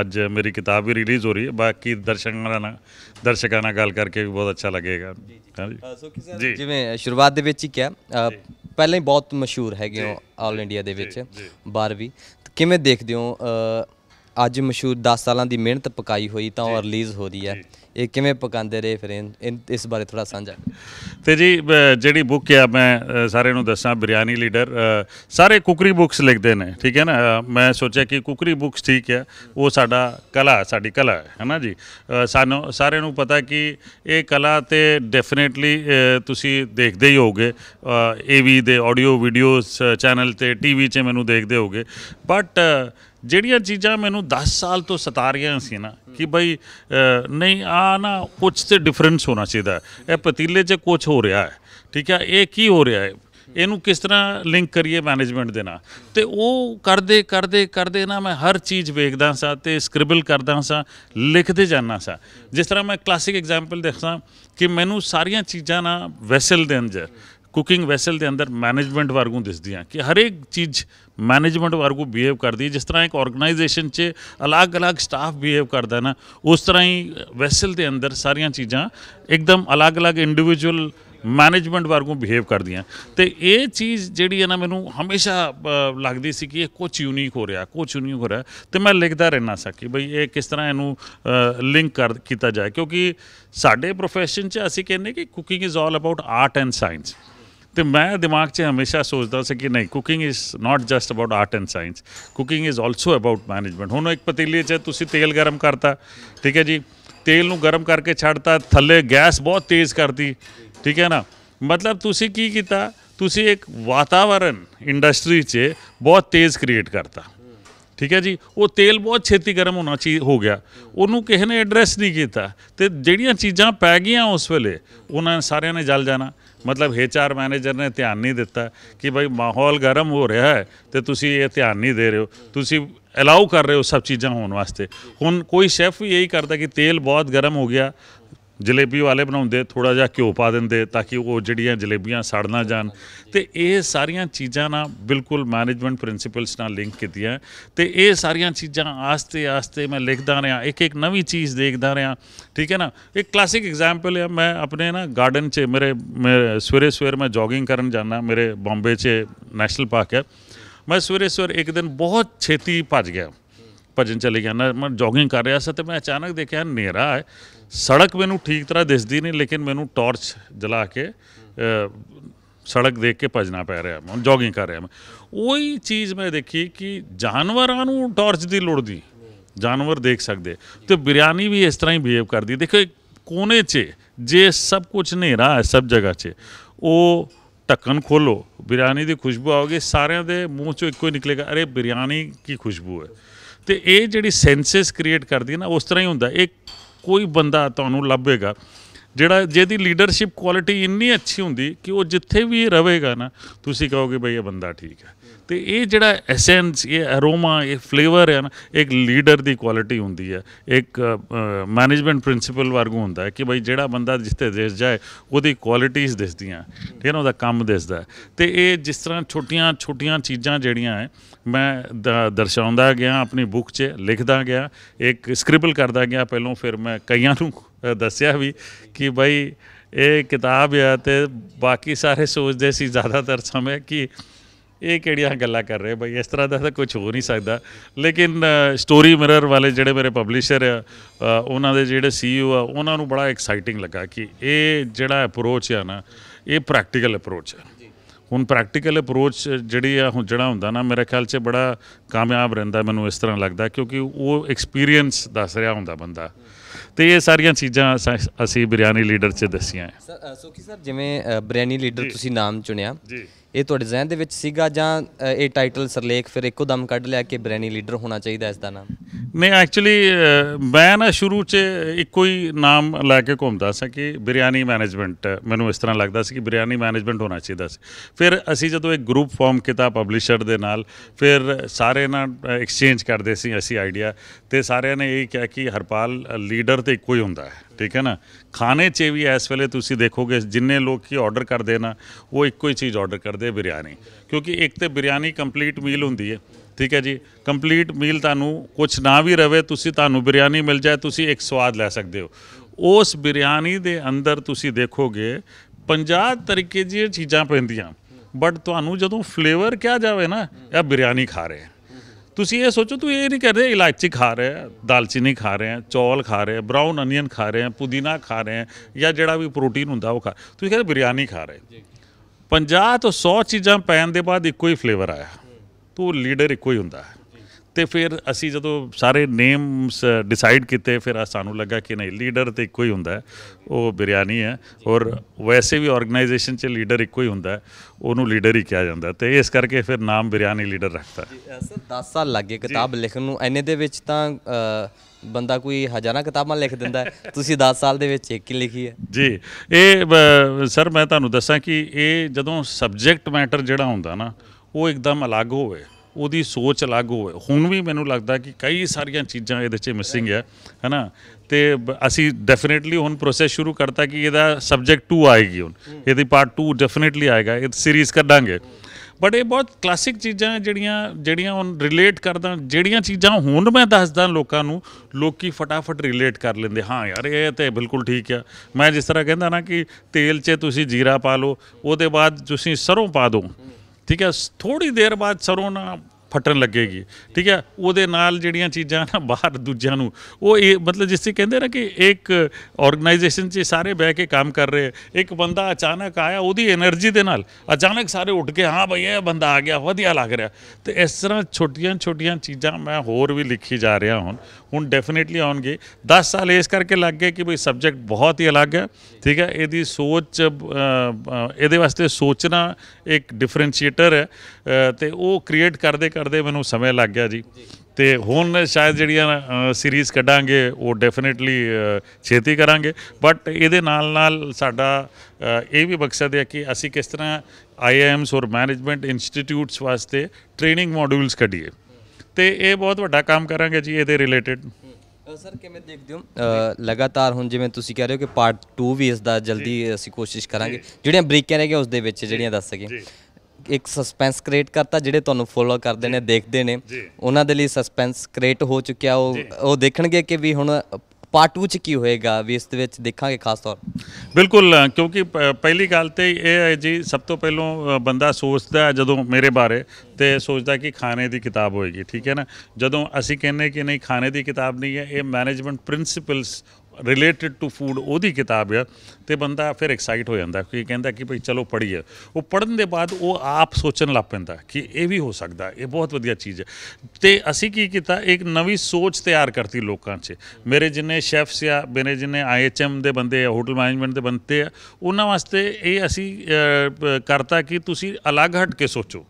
S1: ਅੱਜ ਮੇਰੀ ਕਿਤਾਬ ਵੀ ਰਿਲੀਜ਼ ਹੋ ਰਹੀ ਹੈ ਬਾਕੀ ਦਰਸ਼ਕਾਂ ਨਾਲ ਦਰਸ਼ਕਾਂ ਨਾਲ ਗੱਲ ਕਰਕੇ ਵੀ ਬਹੁਤ ਅੱਛਾ ਲੱਗੇਗਾ ਜੀ ਜਿਵੇਂ ਸ਼ੁਰੂਆਤ ਦੇ ਵਿੱਚ ਹੀ ਕਿਹਾ ਪਹਿਲਾਂ ਹੀ ਬਹੁਤ
S2: ਮਸ਼ਹੂਰ ਹੈਗੇ ਹੋ ਆਲ ਇੰਡੀਆ ਦੇ ਵਿੱਚ 12ਵੀਂ ਕਿਵੇਂ ਦੇਖਦੇ ਹੋ ਅੱਜ ਮਸ਼ਹੂਰ 10 ਸਾਲਾਂ ਦੀ ਮਿਹਨਤ ਪਕਾਈ ਹੋਈ ਤਾਂ ਉਹ ਰਿਲੀਜ਼ ਹੋ ਰਹੀ ਹੈ ਇਹ ਕਿਵੇਂ ਪਕਾਉਂਦੇ ਰਹੇ ਫਿਰ ਇਸ ਬਾਰੇ ਥੋੜਾ ਸਾਂਝਾ
S1: ਤੇ ਜੀ ਜਿਹੜੀ ਬੁੱਕ ਆ ਮੈਂ ਸਾਰੇ ਨੂੰ ਦੱਸਾਂ ਬਿਰਿਆਨੀ ਲੀਡਰ ਸਾਰੇ ਕੁਕਰੀ ਬੁੱਕਸ ਲਿਖਦੇ ਨੇ ਠੀਕ ਹੈ ਨਾ ਮੈਂ ਸੋਚਿਆ ਕਿ ਕੁਕਰੀ ਬੁੱਕਸ ਠੀਕ ਹੈ ਉਹ ਸਾਡਾ ਕਲਾ ਸਾਡੀ ਕਲਾ ਹੈ ਹੈ ਨਾ ਜੀ ਸਾਨੂੰ ਸਾਰਿਆਂ ਨੂੰ ਪਤਾ ਕਿ ਇਹ ਕਲਾ ਤੇ ਡੈਫੀਨਿਟਲੀ ਤੁਸੀਂ ਦੇਖਦੇ ਹੀ ਹੋਗੇ ਏਵੀ ਦੇ ਆਡੀਓ ਵੀਡੀਓਸ ਚੈਨਲ ਤੇ ਟੀਵੀ 'ਚ ਮੈਨੂੰ ਦੇਖਦੇ ਹੋਗੇ ਬਟ ਜਿਹੜੀਆਂ ਚੀਜ਼ਾਂ ਮੈਨੂੰ 10 ਸਾਲ ਤੋਂ ਸਤਾ ਰਹੀਆਂ ਸੀ ਨਾ ਕਿ ਬਈ ਨਹੀਂ ਆ ਨਾ ਕੁਝ ਤੇ ਡਿਫਰੈਂਸ ਹੋਣਾ ਚਾਹੀਦਾ ਇਹ ਪਤੀਲੇ 'ਚ ਕੁਝ ਹੋ ਰਿਹਾ ਹੈ ਠੀਕ ਹੈ ਇਹ ਕੀ ਹੋ ਰਿਹਾ ਹੈ ਇਹਨੂੰ ਕਿਸ ਤਰ੍ਹਾਂ ਲਿੰਕ ਕਰੀਏ ਮੈਨੇਜਮੈਂਟ ਦੇ ਨਾਲ ਤੇ ਉਹ ਕਰਦੇ ਕਰਦੇ ਕਰਦੇ ਨਾ ਮੈਂ ਹਰ ਚੀਜ਼ ਵੇਖਦਾ ਸਾਂ ਤੇ ਸਕ੍ਰਿਬਲ ਕਰਦਾ ਸਾਂ ਲਿਖਦੇ ਜਾਂਦਾ ਸਾਂ ਜਿਸ ਤਰ੍ਹਾਂ ਮੈਂ ਕਲਾਸਿਕ ਐਗਜ਼ਾਮਪਲ ਦੇਖਦਾ ਕਿ ਮੈਨੂੰ ਸਾਰੀਆਂ ਚੀਜ਼ਾਂ ਨਾ ਵੈਸਲ ਦੇ ਅੰਦਰ ਕੁਕਿੰਗ ਵੈਸਲ ਦੇ ਅੰਦਰ ਮੈਨੇਜਮੈਂਟ ਵਰਗੂ ਦਿਸਦੀਆਂ ਕਿ ਹਰ ਇੱਕ ਚੀਜ਼ ਮੈਨੇਜਮੈਂਟ ਵਰਗੂ ਬਿਹੇਵ ਕਰਦੀ ਜਿਸ ਤਰ੍ਹਾਂ ਇੱਕ ਆਰਗੇਨਾਈਜੇਸ਼ਨ 'ਚ ਅਲੱਗ-ਅਲੱਗ ਸਟਾਫ ਬਿਹੇਵ ਕਰਦਾ ਨਾ ਉਸ ਤਰ੍ਹਾਂ ਹੀ ਵੈਸਲ ਦੇ ਅੰਦਰ ਸਾਰੀਆਂ ਚੀਜ਼ਾਂ ਇੱਕਦਮ ਅਲੱਗ-ਅਲੱਗ ਇੰਡੀਵਿਜੂਅਲ ਮੈਨੇਜਮੈਂਟ ਵਰਗੂ ਬਿਹੇਵ ਕਰਦੀਆਂ ਤੇ ਇਹ ਚੀਜ਼ ਜਿਹੜੀ ਹੈ ਨਾ ਮੈਨੂੰ ਹਮੇਸ਼ਾ ਲੱਗਦੀ ਸੀ ਕਿ ਇਹ ਕੁਝ ਯੂਨੀਕ ਹੋ ਰਿਹਾ ਕੁਝ ਯੂਨੀਕ ਹੋ ਰਿਹਾ ਤੇ ਮੈਂ ਲਿਖਦਾ ਰਹਿਣਾ ਕਿ ਬਈ ਇਹ ਕਿਸ ਤਰ੍ਹਾਂ ਇਹਨੂੰ ਲਿੰਕ ਕਰ ਕੀਤਾ ਜਾਏ ਕਿਉਂਕਿ ਸਾਡੇ ਪ੍ਰੋਫੈਸ਼ਨ 'ਚ ਅਸੀਂ ਕਹਿੰਦੇ ਕਿ cooking is all about art and science ਤੇ ਮੈਂ ਦਿਮਾਗ 'ਚ ਹਮੇਸ਼ਾ ਸੋਚਦਾ ਸੀ ਕਿ ਨਹੀਂ cooking is not just about art and science cooking is also about management ਹੁਣ ਇੱਕ ਪਤੀਲੀ 'ਚ ਤੁਸੀਂ ਤੇਲ ਗਰਮ ਕਰਤਾ ਠੀਕ ਹੈ ਜੀ ਤੇਲ ਨੂੰ ਗਰਮ ਕਰਕੇ ਛੱਡਤਾ ਥੱਲੇ ਗੈਸ ਬਹੁਤ ਤੇਜ਼ ਕਰਤੀ ਠੀਕ ਹੈ ਨਾ ਮਤਲਬ ਤੁਸੀਂ ਕੀ ਕੀਤਾ ਤੁਸੀਂ ਇੱਕ ਵਾਤਾਵਰਣ ਇੰਡਸਟਰੀ 'ਚ ਬਹੁਤ ਤੇਜ਼ ਕ੍ਰੀਏਟ ਕਰਤਾ ਠੀਕ ਹੈ ਜੀ ਉਹ ਤੇਲ ਬਹੁਤ ਛੇਤੀ ਗਰਮ ਹੋਣਾ ਚੀ ਹੋ ਗਿਆ ਉਹਨੂੰ ਕਿਸੇ ਨੇ ਐਡਰੈਸ ਨਹੀਂ ਕੀਤਾ ਤੇ ਜਿਹੜੀਆਂ ਚੀਜ਼ਾਂ ਪੈ ਗਈਆਂ ਉਸ ਵੇਲੇ ਉਹਨਾਂ ਸਾਰਿਆਂ ਨੇ ਜਲ ਜਾਣਾ ਮਤਲਬ HR ਮੈਨੇਜਰ ਨੇ ਧਿਆਨ ਨਹੀਂ ਦਿੱਤਾ ਕਿ ਭਾਈ ਮਾਹੌਲ ਗਰਮ ਹੋ ਰਿਹਾ ਹੈ ਤੇ ਤੁਸੀਂ ਇਹ ਧਿਆਨ ਨਹੀਂ ਦੇ ਰਹੇ ਹੋ ਤੁਸੀਂ ਅਲਾਉ ਕਰ ਰਹੇ ਹੋ ਸਭ ਚੀਜ਼ਾਂ ਹੋਣ ਵਾਸਤੇ ਹੁਣ ਕੋਈ ਸ਼ੈਫ ਵੀ ਇਹੀ ਕਰਦਾ ਕਿ ਤੇਲ ਬਹੁਤ ਗਰਮ ਹੋ ਗਿਆ ਜਲੇਬੀ ਵਾਲੇ ਬਣਾਉਂਦੇ ਥੋੜਾ ਜਿਹਾ ਘਿਓ ਪਾ ਦਿੰਦੇ ਤਾਂ ਕਿ ਉਹ ਜਿਹੜੀਆਂ ਜਲੇਬੀਆਂ ਸੜ ਨਾ ਜਾਣ ਤੇ ਇਹ ਸਾਰੀਆਂ ਚੀਜ਼ਾਂ ਨਾਲ ਬਿਲਕੁਲ ਮੈਨੇਜਮੈਂਟ ਪ੍ਰਿੰਸੀਪਲਸ ਨਾਲ ਲਿੰਕ ਕੀਤੀਆਂ ਤੇ ਇਹ ਸਾਰੀਆਂ ਚੀਜ਼ਾਂ ਆਸਤੇ ਆਸਤੇ ਮੈਂ ਲਿਖਦਾ ਰਿਹਾ ਇੱਕ ਇੱਕ ਨਵੀਂ ਚੀਜ਼ ਦੇਖਦਾ ਰਿਹਾ ਠੀਕ ਹੈ ਨਾ ਇੱਕ ਕਲਾਸਿਕ ਐਗਜ਼ਾਮਪਲ ਹੈ ਮੈਂ ਆਪਣੇ ਨਾ ਗਾਰਡਨ 'ਚ ਮੇਰੇ ਸਵੇਰੇ ਸਵੇਰ ਮੈਂ ਜੋਗਿੰਗ ਕਰਨ ਜਾਂਦਾ ਮੇਰੇ ਬੰਬੇ 'ਚ ਨੈਸ਼ਨਲ ਪਾਰਕ ਹੈ ਮੈਂ ਸਵੇਰੇ ਸਵੇਰ ਇੱਕ ਦਿਨ ਬਹੁਤ ਛੇਤੀ ਭੱਜ ਗਿਆ ਭਜਨ ਚਲੇ ਗਿਆ ਨਾ ਮੈਂ ਜੋਗਿੰਗ ਕਰ ਰਿਹਾ ਸੀ ਤੇ ਮੈਂ ਅਚਾਨਕ ਦੇਖਿਆ ਹਨੇਰਾ ਹੈ ਸੜਕ ਮੈਨੂੰ ਠੀਕ ਤਰ੍ਹਾਂ ਦਿਸਦੀ ਨਹੀਂ ਲੇਕਿਨ ਮੈਨੂੰ ਟਾਰਚ ਜਲਾ ਕੇ ਸੜਕ ਦੇਖ ਕੇ ਭਜਣਾ ਪੈ ਰਿਹਾ ਮੈਂ ਜੋਗਿੰਗ ਕਰ ਰਿਹਾ ਮੈਂ ਉਹੀ ਚੀਜ਼ ਮੈਂ ਦੇਖੀ ਕਿ ਜਾਨਵਰਾਂ ਨੂੰ ਟਾਰਚ ਦੀ ਲੋੜ ਦੀ ਜਾਨਵਰ ਦੇਖ ਸਕਦੇ ਤੇ ਬਿਰਿਆਨੀ ਵੀ ਇਸ ਤਰ੍ਹਾਂ ਹੀ ਬਿਹੇਵ ਕਰਦੀ ਦੇਖੋ ਇੱਕ ਕੋਨੇ 'ਚ ਜੇ ਸਭ ਕੁਝ ਹਨੇਰਾ ਹੈ ਸਭ ਜਗ੍ਹਾ 'ਚ ਉਹ ਢੱਕਣ ਖੋਲੋ ਬਿਰਿਆਨੀ ਦੀ ਖੁਸ਼ਬੂ ਆਉਗੀ ਸਾਰਿਆਂ ਦੇ ਮੂੰਹ 'ਚੋਂ ਇੱਕੋ ਹੀ ਨਿਕਲੇਗਾ ਅਰੇ ਬਿਰਿਆਨੀ ਕੀ ਖੁਸ਼ਬੂ ਹੈ ਤੇ ਇਹ ਜਿਹੜੀ ਸੈਂਸਸ ਕ੍ਰੀਏਟ ਕਰਦੀ ਹੈ ਨਾ ਉਸ ਤਰ੍ਹਾਂ ਹੀ ਹੁੰਦਾ ਇੱਕ ਕੋਈ ਬੰਦਾ ਤੁਹਾਨੂੰ ਲੱਭੇਗਾ ਜਿਹੜਾ ਜਿਹਦੀ ਲੀਡਰਸ਼ਿਪ ਕੁਆਲਿਟੀ ਇੰਨੀ ਅੱਛੀ ਹੁੰਦੀ ਕਿ ਉਹ ਜਿੱਥੇ ਵੀ ਰਹੇਗਾ ਨਾ ਤੁਸੀਂ ਕਹੋਗੇ ਭਈ ਇਹ ਬੰਦਾ ਠੀਕ ਹੈ ਤੇ ਇਹ ਜਿਹੜਾ ਐਸੈਂਸ ਇਹ ਅਰੋਮਾ ਇਹ ਫਲੇਵਰ ਹੈ ਨਾ ਇੱਕ ਲੀਡਰ ਦੀ ਕੁਆਲਿਟੀ ਹੁੰਦੀ ਹੈ ਇੱਕ ਮੈਨੇਜਮੈਂਟ ਪ੍ਰਿੰਸੀਪਲ ਵਰਗੂ ਹੁੰਦਾ ਹੈ ਕਿ ਭਾਈ ਜਿਹੜਾ ਬੰਦਾ ਜਿੱਥੇ ਦੇਸ ਜਾਏ ਉਹਦੀ ਕੁਆਲਿਟੀਆਂ ਦਿਸਦੀਆਂ ਠੀਕ ਹੈ ਨਾ ਉਹਦਾ ਕੰਮ ਦਿਸਦਾ ਤੇ ਇਹ ਜਿਸ ਤਰ੍ਹਾਂ ਛੋਟੀਆਂ ਛੋਟੀਆਂ ਚੀਜ਼ਾਂ ਜਿਹੜੀਆਂ ਹੈ ਮੈਂ ਦਰਸਾਉਂਦਾ ਗਿਆ ਆਪਣੀ ਬੁੱਕ 'ਚ ਲਿਖਦਾ ਗਿਆ ਇੱਕ ਸਕ੍ਰਿਪਲ ਕਰਦਾ ਗਿਆ ਪਹਿਲਾਂ ਫਿਰ ਮੈਂ ਕਈਆਂ ਨੂੰ ਦੱਸਿਆ ਵੀ ਕਿ ਭਾਈ ਇਹ ਕਿਤਾਬ ਹੈ ਤੇ ਬਾਕੀ ਸਾਰੇ ਸੋਚਦੇ ਸੀ ਜ਼ਿਆਦਾਤਰ ਸਮੇਂ ਕਿ ਇਹ ਕਿਹੜੀਆਂ ਗੱਲਾਂ ਕਰ ਰਹੇ ਬਈ ਇਸ ਤਰ੍ਹਾਂ ਦਾ ਤਾਂ ਕੁਝ ਹੋ ਨਹੀਂ ਸਕਦਾ ਲੇਕਿਨ ਸਟੋਰੀ ਮਿਰਰ ਵਾਲੇ ਜਿਹੜੇ ਮੇਰੇ ਪਬਲਿਸ਼ਰ ਆ ਉਹਨਾਂ ਦੇ ਜਿਹੜੇ ਸੀਈਓ e ਆ ਉਹਨਾਂ ਨੂੰ ਬੜਾ ਐਕਸਾਈਟਿੰਗ ਲੱਗਾ ਕਿ ਇਹ ਜਿਹੜਾ ਅਪਰੋਚ ਆ ਨਾ ਇਹ ਪ੍ਰੈਕਟੀਕਲ ਅਪਰੋਚ ਆ ਹੁਣ ਪ੍ਰੈਕਟੀਕਲ ਅਪਰੋਚ ਜਿਹੜੀ ਆ ਹੁਣ ਜਿਹੜਾ ਹੁੰਦਾ ਨਾ ਮੇਰੇ ਖਿਆਲ 'ਚ ਬੜਾ ਕਾਮਯਾਬ ਰਹਿੰਦਾ ਮੈਨੂੰ ਇਸ ਤਰ੍ਹਾਂ ਲੱਗਦਾ ਕਿਉਂਕਿ ਉਹ ਐਕਸਪੀਰੀਅੰਸ ਦੱਸ ਰਿਹਾ ਹੁੰਦਾ ਬੰਦਾ ਤੇ ਇਹ ਸਾਰੀਆਂ ਚੀਜ਼ਾਂ ਅਸੀਂ ਬਿਰਿਆਨੀ ਲੀਡਰ 'ਚ ਦੱਸੀਆਂ
S2: ਸਰ ਕੀ ਸਰ ਜਿਵੇਂ ਬਿਰਿਆਨੀ ਲੀਡਰ ਤੁਸੀਂ ਨਾਮ ਚੁਣਿਆ ਜੀ ਇਹ ਤੁਹਾਡੇ ਜ਼ਿਹਨ ਦੇ ਵਿੱਚ ਸੀਗਾ ਜਾਂ ਇਹ ਟਾਈਟਲ ਸਰਲੇਖ ਫਿਰ ਇੱਕੋ ਦਮ ਕੱਢ ਲਿਆ ਕਿ ਬ੍ਰੈਨੀ ਲੀਡਰ ਹੋਣਾ ਚਾਹੀਦਾ ਇਸ ਦਾ ਨਾਮ
S1: ਨਹੀਂ ਐਕਚੁਅਲੀ ਮੈਂ ਨਾ ਸ਼ੁਰੂ 'ਚ ਇੱਕੋ ਹੀ ਨਾਮ ਲੈ ਕੇ ਘੁੰਮਦਾ ਸੀ ਕਿ ਬਿਰਿਆਨੀ ਮੈਨੇਜਮੈਂਟ ਮੈਨੂੰ ਇਸ ਤਰ੍ਹਾਂ ਲੱਗਦਾ ਸੀ ਕਿ ਬਿਰਿਆਨੀ ਮੈਨੇਜਮੈਂਟ ਹੋਣਾ ਚਾਹੀਦਾ ਸੀ ਫਿਰ ਅਸੀਂ ਜਦੋਂ ਇੱਕ ਗਰੁੱਪ ਫਾਰਮ ਕੀਤਾ ਪਬਲਿਸ਼ਰ ਦੇ ਨਾਲ ਫਿਰ ਸਾਰੇ ਨਾ ਐਕਸਚੇਂਜ ਕਰਦੇ ਸੀ ਅਸੀਂ ਆਈਡੀਆ ਤੇ ਸਾਰਿਆਂ ਨੇ ਇਹ ਕਿਹਾ ਕਿ ਹਰਪਾਲ ਲੀਡਰ ਤੇ ਇੱਕੋ ਹੀ ਹੁੰਦਾ ਹੈ ਠੀਕ ਹੈ ਨਾ ਖਾਣੇ 'ਚ ਵੀ ਇਸ ਵੇਲੇ ਤੁਸੀਂ ਦੇਖੋਗੇ ਜਿੰਨੇ ਲੋਕ ਕੀ ਆਰਡਰ ਕਰਦੇ ਨਾ ਉਹ ਇੱਕੋ ਹੀ ਚੀਜ਼ ਆਰਡਰ ਕਰਦੇ ਬਿਰਿਆਨੀ ਕਿਉਂਕਿ ਇੱਕ ਤੇ ਬਿਰਿਆਨੀ ਕੰਪਲੀਟ ਮੀਲ ਹੁੰਦੀ ਹੈ ਠੀਕ ਹੈ ਜੀ ਕੰਪਲੀਟ ਮੀਲ ਤੁਹਾਨੂੰ ਕੁਝ ਨਾ ਵੀ ਰਵੇ ਤੁਸੀਂ ਤੁਹਾਨੂੰ ਬਿਰਿਆਨੀ ਮਿਲ ਜਾਏ ਤੁਸੀਂ ਇੱਕ ਸਵਾਦ ਲੈ ਸਕਦੇ ਹੋ ਉਸ ਬਿਰਿਆਨੀ ਦੇ ਅੰਦਰ ਤੁਸੀਂ ਦੇਖੋਗੇ 50 ਤਰੀਕੇ ਦੀਆਂ ਚੀਜ਼ਾਂ ਪੈਂਦੀਆਂ ਬਟ ਤੁਹਾਨੂੰ ਜਦੋਂ ਫਲੇਵਰ ਕਿਹਾ ਜਾਵੇ ਨਾ ਇਹ ਬਿਰਿਆਨੀ ਖਾ ਰਹੇ ਤੁਸੀਂ ਇਹ ਸੋਚੋ ਤੂੰ ਇਹ ਨਹੀਂ ਕਰ ਰਿਹਾ ਇਲਾਇਚੀ ਖਾ ਰਿਹਾ ਦਾਲਚੀਨੀ ਖਾ ਰਿਹਾ ਚੌਲ ਖਾ ਰਿਹਾ ਬ੍ਰਾਊਨ ਅਨੀਅਨ ਖਾ ਰਿਹਾ ਪੁਦੀਨਾ ਖਾ ਰਿਹਾ ਜਾਂ ਜਿਹੜਾ ਵੀ ਪ੍ਰੋਟੀਨ ਹੁੰਦਾ ਉਹ ਖਾ ਤੁਸੀਂ ਕਹਿੰਦੇ ਬਿਰਿਆਨੀ ਖਾ ਰਹੇ 50 ਤੋਂ 100 ਚੀਜ਼ਾਂ ਪੈਣ ਦੇ ਬਾਅਦ ਇੱਕੋ ਹੀ ਫਲੇਵਰ ਆਇਆ ਤੂੰ ਲੀਡਰ ਇੱਕੋ ਹੀ ਹੁੰਦਾ ਹੈ ਤੇ ਫਿਰ ਅਸੀਂ ਜਦੋਂ ਸਾਰੇ ਨੇਮਸ ਡਿਸਾਈਡ uh, ਕੀਤੇ ਫਿਰ ਸਾਨੂੰ ਲੱਗਾ ਕਿ ਨਹੀਂ ਲੀਡਰ ਤੇ ਇੱਕੋ ਹੀ ਹੁੰਦਾ ਉਹ ਬਿਰਿਆਨੀ ਹੈ ਔਰ ਵੈਸੇ ਵੀ ਆਰਗੇਨਾਈਜੇਸ਼ਨ 'ਚ ਲੀਡਰ ਇੱਕੋ ਹੀ ਹੁੰਦਾ ਉਹਨੂੰ ਲੀਡਰ ਹੀ ਕਿਹਾ ਜਾਂਦਾ ਤੇ ਇਸ ਕਰਕੇ ਫਿਰ ਨਾਮ ਬਿਰਿਆਨੀ ਲੀਡਰ ਰੱਖਤਾ ਜੀ
S2: ਸਰ 10 ਸਾਲ ਲੱਗੇ ਕਿਤਾਬ ਲਿਖਣ ਨੂੰ ਐਨੇ ਦੇ ਵਿੱਚ ਤਾਂ ਬੰਦਾ ਕੋਈ ਹਜ਼ਾਰਾਂ ਕਿਤਾਬਾਂ ਲਿਖ ਦਿੰਦਾ ਤੁਸੀਂ 10 ਸਾਲ ਦੇ ਵਿੱਚ ਇੱਕ ਹੀ ਲਿਖੀ ਹੈ ਜੀ
S1: ਇਹ ਸਰ ਮੈਂ ਤੁਹਾਨੂੰ ਦੱਸਾਂ ਕਿ ਇਹ ਜਦੋਂ ਸਬਜੈਕਟ ਮੈਟਰ ਜਿਹੜਾ ਹੁੰਦਾ ਨਾ ਉਹ ਇੱਕਦਮ ਅਲੱਗ ਹੋਵੇ ਉਹਦੀ ਸੋਚ ਅਲੱਗ ਹੋਵੇ ਹੁਣ ਵੀ ਮੈਨੂੰ ਲੱਗਦਾ ਕਿ ਕਈ ਸਾਰੀਆਂ ਚੀਜ਼ਾਂ ਇਹਦੇ 'ਚ ਮਿਸਿੰਗ ਹੈ ਹਨਾ ਤੇ ਅਸੀਂ ਡੈਫੀਨਿਟਲੀ ਹੁਣ ਪ੍ਰੋਸੈਸ ਸ਼ੁਰੂ ਕਰਤਾ ਕਿ ਇਹਦਾ ਸਬਜੈਕਟ 2 ਆਏਗੀ ਹੁਣ ਇਹਦੀ ਪਾਰਟ 2 ਡੈਫੀਨਿਟਲੀ ਆਏਗਾ ਇਹ ਸੀਰੀਜ਼ ਕੱਢਾਂਗੇ ਬਟ ਇਹ ਬਹੁਤ ਕਲਾਸਿਕ ਚੀਜ਼ਾਂ ਜਿਹੜੀਆਂ ਜਿਹੜੀਆਂ ਹੁਣ ਰਿਲੇਟ ਕਰਦਾ ਜਿਹੜੀਆਂ ਚੀਜ਼ਾਂ ਹੁਣ ਮੈਂ ਦੱਸਦਾ ਲੋਕਾਂ ਨੂੰ ਲੋਕੀ ਫਟਾਫਟ ਰਿਲੇਟ ਕਰ ਲੈਂਦੇ ਹਾਂ ਯਾਰ ਇਹ ਤੇ ਬਿਲਕੁਲ ਠੀਕ ਆ ਮੈਂ ਜਿਸ ਤਰ੍ਹਾਂ ਕਹਿੰਦਾ ਨਾ ਕਿ ਤੇਲ 'ਚ ਤੁਸੀਂ ਜੀਰਾ ਪਾ ਲਓ ਉਹਦੇ ਬਾਅਦ ਤੁਸੀਂ ਸਰੋਂ ਪਾ ਦਿਓ ਠੀਕ ਹੈ ਥੋੜੀ ਦੇਰ ਬਾਅਦ ਸਰੋਂ ਨਾ ਫਟਣ ਲੱਗੇਗੀ ਠੀਕ ਹੈ ਉਹਦੇ ਨਾਲ ਜਿਹੜੀਆਂ ਚੀਜ਼ਾਂ ਨਾ ਬਾਹਰ ਦੂਜਿਆਂ ਨੂੰ ਉਹ ਇਹ ਮਤਲਬ ਜਿਸ ਤੇ ਕਹਿੰਦੇ ਨਾ ਕਿ ਇੱਕ ਆਰਗੇਨਾਈਜੇਸ਼ਨ 'ਚ ਸਾਰੇ ਬਹਿ ਕੇ ਕੰਮ ਕਰ ਰਹੇ ਇੱਕ ਬੰਦਾ ਅਚਾਨਕ ਆਇਆ ਉਹਦੀ એનર્ਜੀ ਦੇ ਨਾਲ ਅਚਾਨਕ ਸਾਰੇ ਉੱਠ ਕੇ ਹਾਂ ਭਈ ਇਹ ਬੰਦਾ ਆ ਗਿਆ ਵਧੀਆ ਲੱਗ ਰਿਹਾ ਤੇ ਇਸ ਤਰ੍ਹਾਂ ਛੋਟੀਆਂ-ਛੋਟੀਆਂ ਚੀਜ਼ਾਂ ਮੈਂ ਹੋਰ ਵੀ ਲਿਖੀ ਜਾ ਰਿਹਾ ਹੁਣ ਹੁਣ ਡੈਫੀਨਿਟਲੀ ਆਉਣਗੇ 10 ਸਾਲ ਇਸ ਕਰਕੇ ਲੱਗ ਗਏ ਕਿ ਬਈ ਸਬਜੈਕਟ ਬਹੁਤ ਹੀ ਅਲੱਗ ਹੈ ਠੀਕ ਹੈ ਇਹਦੀ ਸੋਚ ਇਹਦੇ ਵਾਸਤੇ ਸੋਚਣਾ ਇੱਕ ਡਿਫਰੈਂਸ਼ੀਏਟਰ ਹੈ ਤੇ ਉਹ ਕ੍ਰੀਏਟ ਕਰਦੇ ਕਰਦੇ ਮੈਨੂੰ ਸਮਾਂ ਲੱਗ ਗਿਆ ਜੀ ਤੇ ਹੁਣ ਸ਼ਾਇਦ ਜਿਹੜੀਆਂ ਸੀਰੀਜ਼ ਕੱਢਾਂਗੇ ਉਹ ਡੈਫੀਨਿਟਲੀ ਛੇਤੀ ਕਰਾਂਗੇ ਬਟ ਇਹਦੇ ਨਾਲ ਨਾਲ ਸਾਡਾ ਇਹ ਵੀ ਮਕਸਦ ਹੈ ਕਿ ਅਸੀਂ ਕਿਸ ਤਰ੍ਹਾਂ ਆਈਆਈਐਮਸ ਔਰ ਮੈਨੇਜਮੈਂਟ ਇੰਸਟੀਚਿਊਟਸ ਵਾਸਤੇ ਟ੍ਰੇਨਿੰਗ ਮੋਡਿਊਲਸ ਕੱਢੀਏ ਤੇ ਇਹ ਬਹੁਤ ਵੱਡਾ ਕੰਮ ਕਰਾਂਗੇ ਜੀ ਇਹਦੇ ਰਿਲੇਟਡ ਸਰ ਕਿਵੇਂ ਦੇਖਦੇ ਹੋ ਲਗਾਤਾਰ ਹੁਣ ਜਿਵੇਂ ਤੁਸੀਂ ਕਹਿ ਰਹੇ ਹੋ ਕਿ ਪਾਰਟ 2 ਵੀ ਇਸ ਦਾ
S2: ਜਲਦੀ ਅਸੀਂ ਕੋਸ਼ਿਸ਼ ਕਰਾਂਗੇ ਜਿਹੜੀਆਂ ਬਰੀਕੀਆਂ ਰਹਿ ਗਈਆਂ ਉਸ ਦੇ ਵਿੱਚ ਜਿਹੜੀਆਂ ਦੱਸ ਸਕੇ ਇੱਕ ਸਸਪੈਂਸ ਕ੍ਰੀਏਟ ਕਰਤਾ ਜਿਹੜੇ ਤੁਹਾਨੂੰ ਫੋਲੋ ਕਰਦੇ ਨੇ ਦੇਖਦੇ ਨੇ ਉਹਨਾਂ ਦੇ ਲਈ ਸਸਪੈਂਸ ਕ੍ਰੀਏਟ ਹੋ ਚੁੱਕਿਆ ਉਹ
S1: ਉਹ ਦੇਖਣਗੇ ਕਿ ਵੀ ਹੁਣ ਪਾਰਟ 2 ਚ ਕੀ ਹੋਏਗਾ ਵੀ ਇਸ ਦੇ ਵਿੱਚ ਦੇਖਾਂਗੇ ਖਾਸ ਤੌਰ ਬਿਲਕੁਲ ਕਿਉਂਕਿ ਪਹਿਲੀ ਗੱਲ ਤੇ ਇਹ ਹੈ ਜੀ ਸਭ ਤੋਂ ਪਹਿਲਾਂ ਬੰਦਾ ਸੋਚਦਾ ਜਦੋਂ ਮੇਰੇ ਬਾਰੇ ਤੇ ਸੋਚਦਾ ਕਿ ਖਾਣੇ ਦੀ ਕਿਤਾਬ ਹੋਏਗੀ ਠੀਕ ਹੈ ਨਾ ਜਦੋਂ ਅਸੀਂ ਕਹਿੰਨੇ ਕਿ ਨਹੀਂ ਖਾਣੇ ਦੀ ਕਿਤਾਬ ਨਹੀਂ ਹੈ ਇਹ management principles related to food ਉਹਦੀ ਕਿਤਾਬ ਆ ਤੇ ਬੰਦਾ ਫਿਰ ਐਕਸਾਈਟ ਹੋ ਜਾਂਦਾ ਕਿ ਕਹਿੰਦਾ ਕਿ ਭਈ ਚਲੋ ਪੜੀਏ ਉਹ ਪੜਨ ਦੇ ਬਾਅਦ ਉਹ ਆਪ ਸੋਚਣ ਲੱਗ ਪੈਂਦਾ ਕਿ ਇਹ ਵੀ ਹੋ ਸਕਦਾ ਇਹ ਬਹੁਤ ਵਧੀਆ ਚੀਜ਼ ਹੈ ਤੇ ਅਸੀਂ ਕੀ ਕੀਤਾ ਇੱਕ ਨਵੀਂ ਸੋਚ ਤਿਆਰ ਕਰਤੀ ਲੋਕਾਂ 'ਚ ਮੇਰੇ ਜਿੰਨੇ ਸ਼ੈਫਸ ਆ ਮੇਰੇ ਜਿੰਨੇ ਆਈਐਚਐਮ ਦੇ ਬੰਦੇ ਆ ਹੋਟਲ ਮੈਨੇਜਮੈਂਟ ਦੇ ਬੰਦੇ ਆ ਉਹਨਾਂ ਵਾਸਤੇ ਇਹ ਅਸੀਂ ਕਰਤਾ ਕਿ ਤੁਸੀਂ ਅਲੱਗ ਹਟ ਕੇ ਸੋਚੋ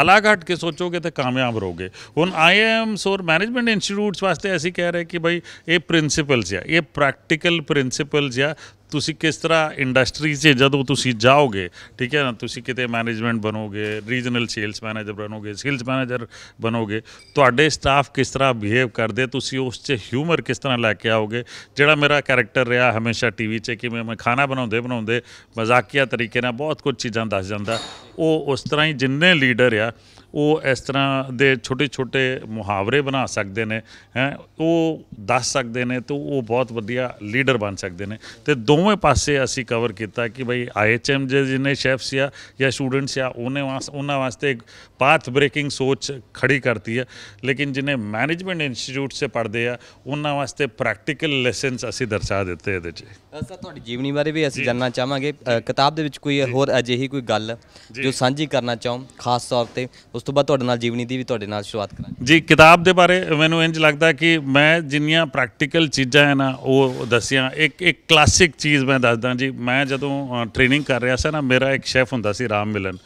S1: ਅਲੱਗ ਹਟ ਕੇ ਸੋਚੋਗੇ ਤਾਂ ਕਾਮਯਾਬ ਰਹੋਗੇ ਹੁਣ ਆਈਐਮ ਸੋਰ ਮੈਨੇਜਮੈਂਟ ਇੰਸਟੀਚਿਊਟਸ ਵਾਸਤੇ ਅਸੀਂ ਕਹਿ ਰਹੇ ਕਿ ਭਾਈ ਇਹ ਪ੍ਰਿੰਸੀਪਲਸ ਆ ਇਹ ਪ੍ਰੈਕਟੀਕਲ ਪ੍ਰਿੰਸੀਪਲਸ ਆ ਤੁਸੀਂ ਕਿਸ ਤਰ੍ਹਾਂ ਇੰਡਸਟਰੀ 'ਚ ਜਦੋਂ ਤੁਸੀਂ ਜਾਓਗੇ ਠੀਕ ਹੈ ਨਾ ਤੁਸੀਂ ਕਿਤੇ ਮੈਨੇਜਮੈਂਟ ਬਣੋਗੇ ਰੀਜਨਲ ਸੇਲਸ ਮੈਨੇਜਰ ਬਣੋਗੇ ਸੇਲਸ ਮੈਨੇਜਰ ਬਣੋਗੇ ਤੁਹਾਡੇ ਸਟਾਫ ਕਿਸ ਤਰ੍ਹਾਂ ਬਿਹੇਵ ਕਰਦੇ ਤੁਸੀਂ ਉਸ 'ਚ ਹਿਊਮਰ ਕਿਸ ਤਰ੍ਹਾਂ ਲੈ ਕੇ ਆਓਗੇ ਜਿਹੜਾ ਮੇਰਾ ਕੈਰੈਕਟਰ ਰਿਹਾ ਹਮੇਸ਼ਾ ਟੀਵੀ 'ਚ ਕਿ ਮੈਂ ਖਾਣਾ ਬਣਾਉਂਦੇ ਬਣਾਉਂਦੇ ਮਜ਼ਾਕੀਆ ਤਰੀਕੇ ਨਾਲ ਬਹੁਤ ਕੁਝ ਚੀਜ਼ਾਂ ਦੱਸ ਜਾਂਦਾ ਉਹ ਉਸ ਤਰ੍ਹਾਂ ਹੀ ਜਿੰਨੇ ਲੀਡਰ ਆ ਉਹ ਇਸ ਤਰ੍ਹਾਂ ਦੇ ਛੋਟੇ ਛੋਟੇ ਮੁਹਾਵਰੇ ਬਣਾ ਸਕਦੇ ਨੇ ਹੈ ਉਹ ਦੱਸ ਸਕਦੇ ਨੇ ਤੇ ਉਹ ਬਹੁਤ ਵਧੀਆ ਲੀਡਰ ਬਣ ਸਕਦੇ ਨੇ ਤੇ ਦੋਵੇਂ ਪਾਸੇ ਅਸੀਂ ਕਵਰ ਕੀਤਾ ਕਿ ਭਾਈ ਆਈਐਚਐਮ ਜਿਹਨੇ ਸ਼ੈਫਸ ਜਾਂ ਸਟੂਡੈਂਟਸ ਜਾਂ ਉਹਨੇ ਉਹਨਾਂ ਵਾਸਤੇ ਇੱਕ ਪਾਥ ਬ੍ਰੇਕਿੰਗ ਸੋਚ ਖੜੀ ਕਰਦੀ ਹੈ ਲੇਕਿਨ ਜਿਨੇ ਮੈਨੇਜਮੈਂਟ ਇੰਸਟੀਚਿਊਟ ਸੇ ਪੜਦੇ ਆ ਉਹਨਾਂ ਵਾਸਤੇ ਪ੍ਰੈਕਟੀਕਲ ਲੈਸਨਸ ਅਸੀਂ ਦਰਸਾ ਦਿੱਤੇ ਇਹਦੇ 'ਚ ਸਰ ਤੁਹਾਡੀ ਜੀਵਨੀ ਬਾਰੇ ਵੀ ਅਸੀਂ
S2: ਜਾਨਣਾ ਚਾਹਾਂਗੇ ਕਿਤਾਬ ਦੇ ਵਿੱਚ ਕੋਈ ਹੋਰ ਅਜਿਹੀ ਕੋਈ ਗੱਲ ਜੋ ਸਾਂਝੀ ਕਰਨਾ ਚਾਹੋ ਖਾਸ ਤੌਰ
S1: ਤੇ ਉਸ ਤੋਂ ਬਾਅਦ ਤੁਹਾਡੇ ਨਾਲ ਜੀਵਨੀ ਦੀ ਵੀ ਤੁਹਾਡੇ ਨਾਲ ਸ਼ੁਰੂਆਤ ਕਰਾਂਗੇ ਜੀ ਕਿਤਾਬ ਦੇ ਬਾਰੇ ਮੈਨੂੰ ਇੰਜ ਲੱਗਦਾ ਕਿ ਮੈਂ ਜਿੰਨੀਆਂ ਪ੍ਰੈਕਟੀਕਲ ਚੀਜ਼ਾਂ ਹੈ ਨਾ ਉਹ ਦੱਸੀਆਂ ਇੱਕ ਇੱਕ ਕਲਾਸਿਕ ਚੀਜ਼ ਮੈਂ ਦੱਸਦਾ ਜੀ ਮੈਂ ਜਦੋਂ ਟ੍ਰੇਨਿੰਗ ਕਰ ਰਿਹਾ ਸੀ ਨਾ ਮੇਰਾ ਇੱਕ ਸ਼ੈਫ ਹੁੰਦਾ ਸੀ ਰਾਮ ਮਿਲਨ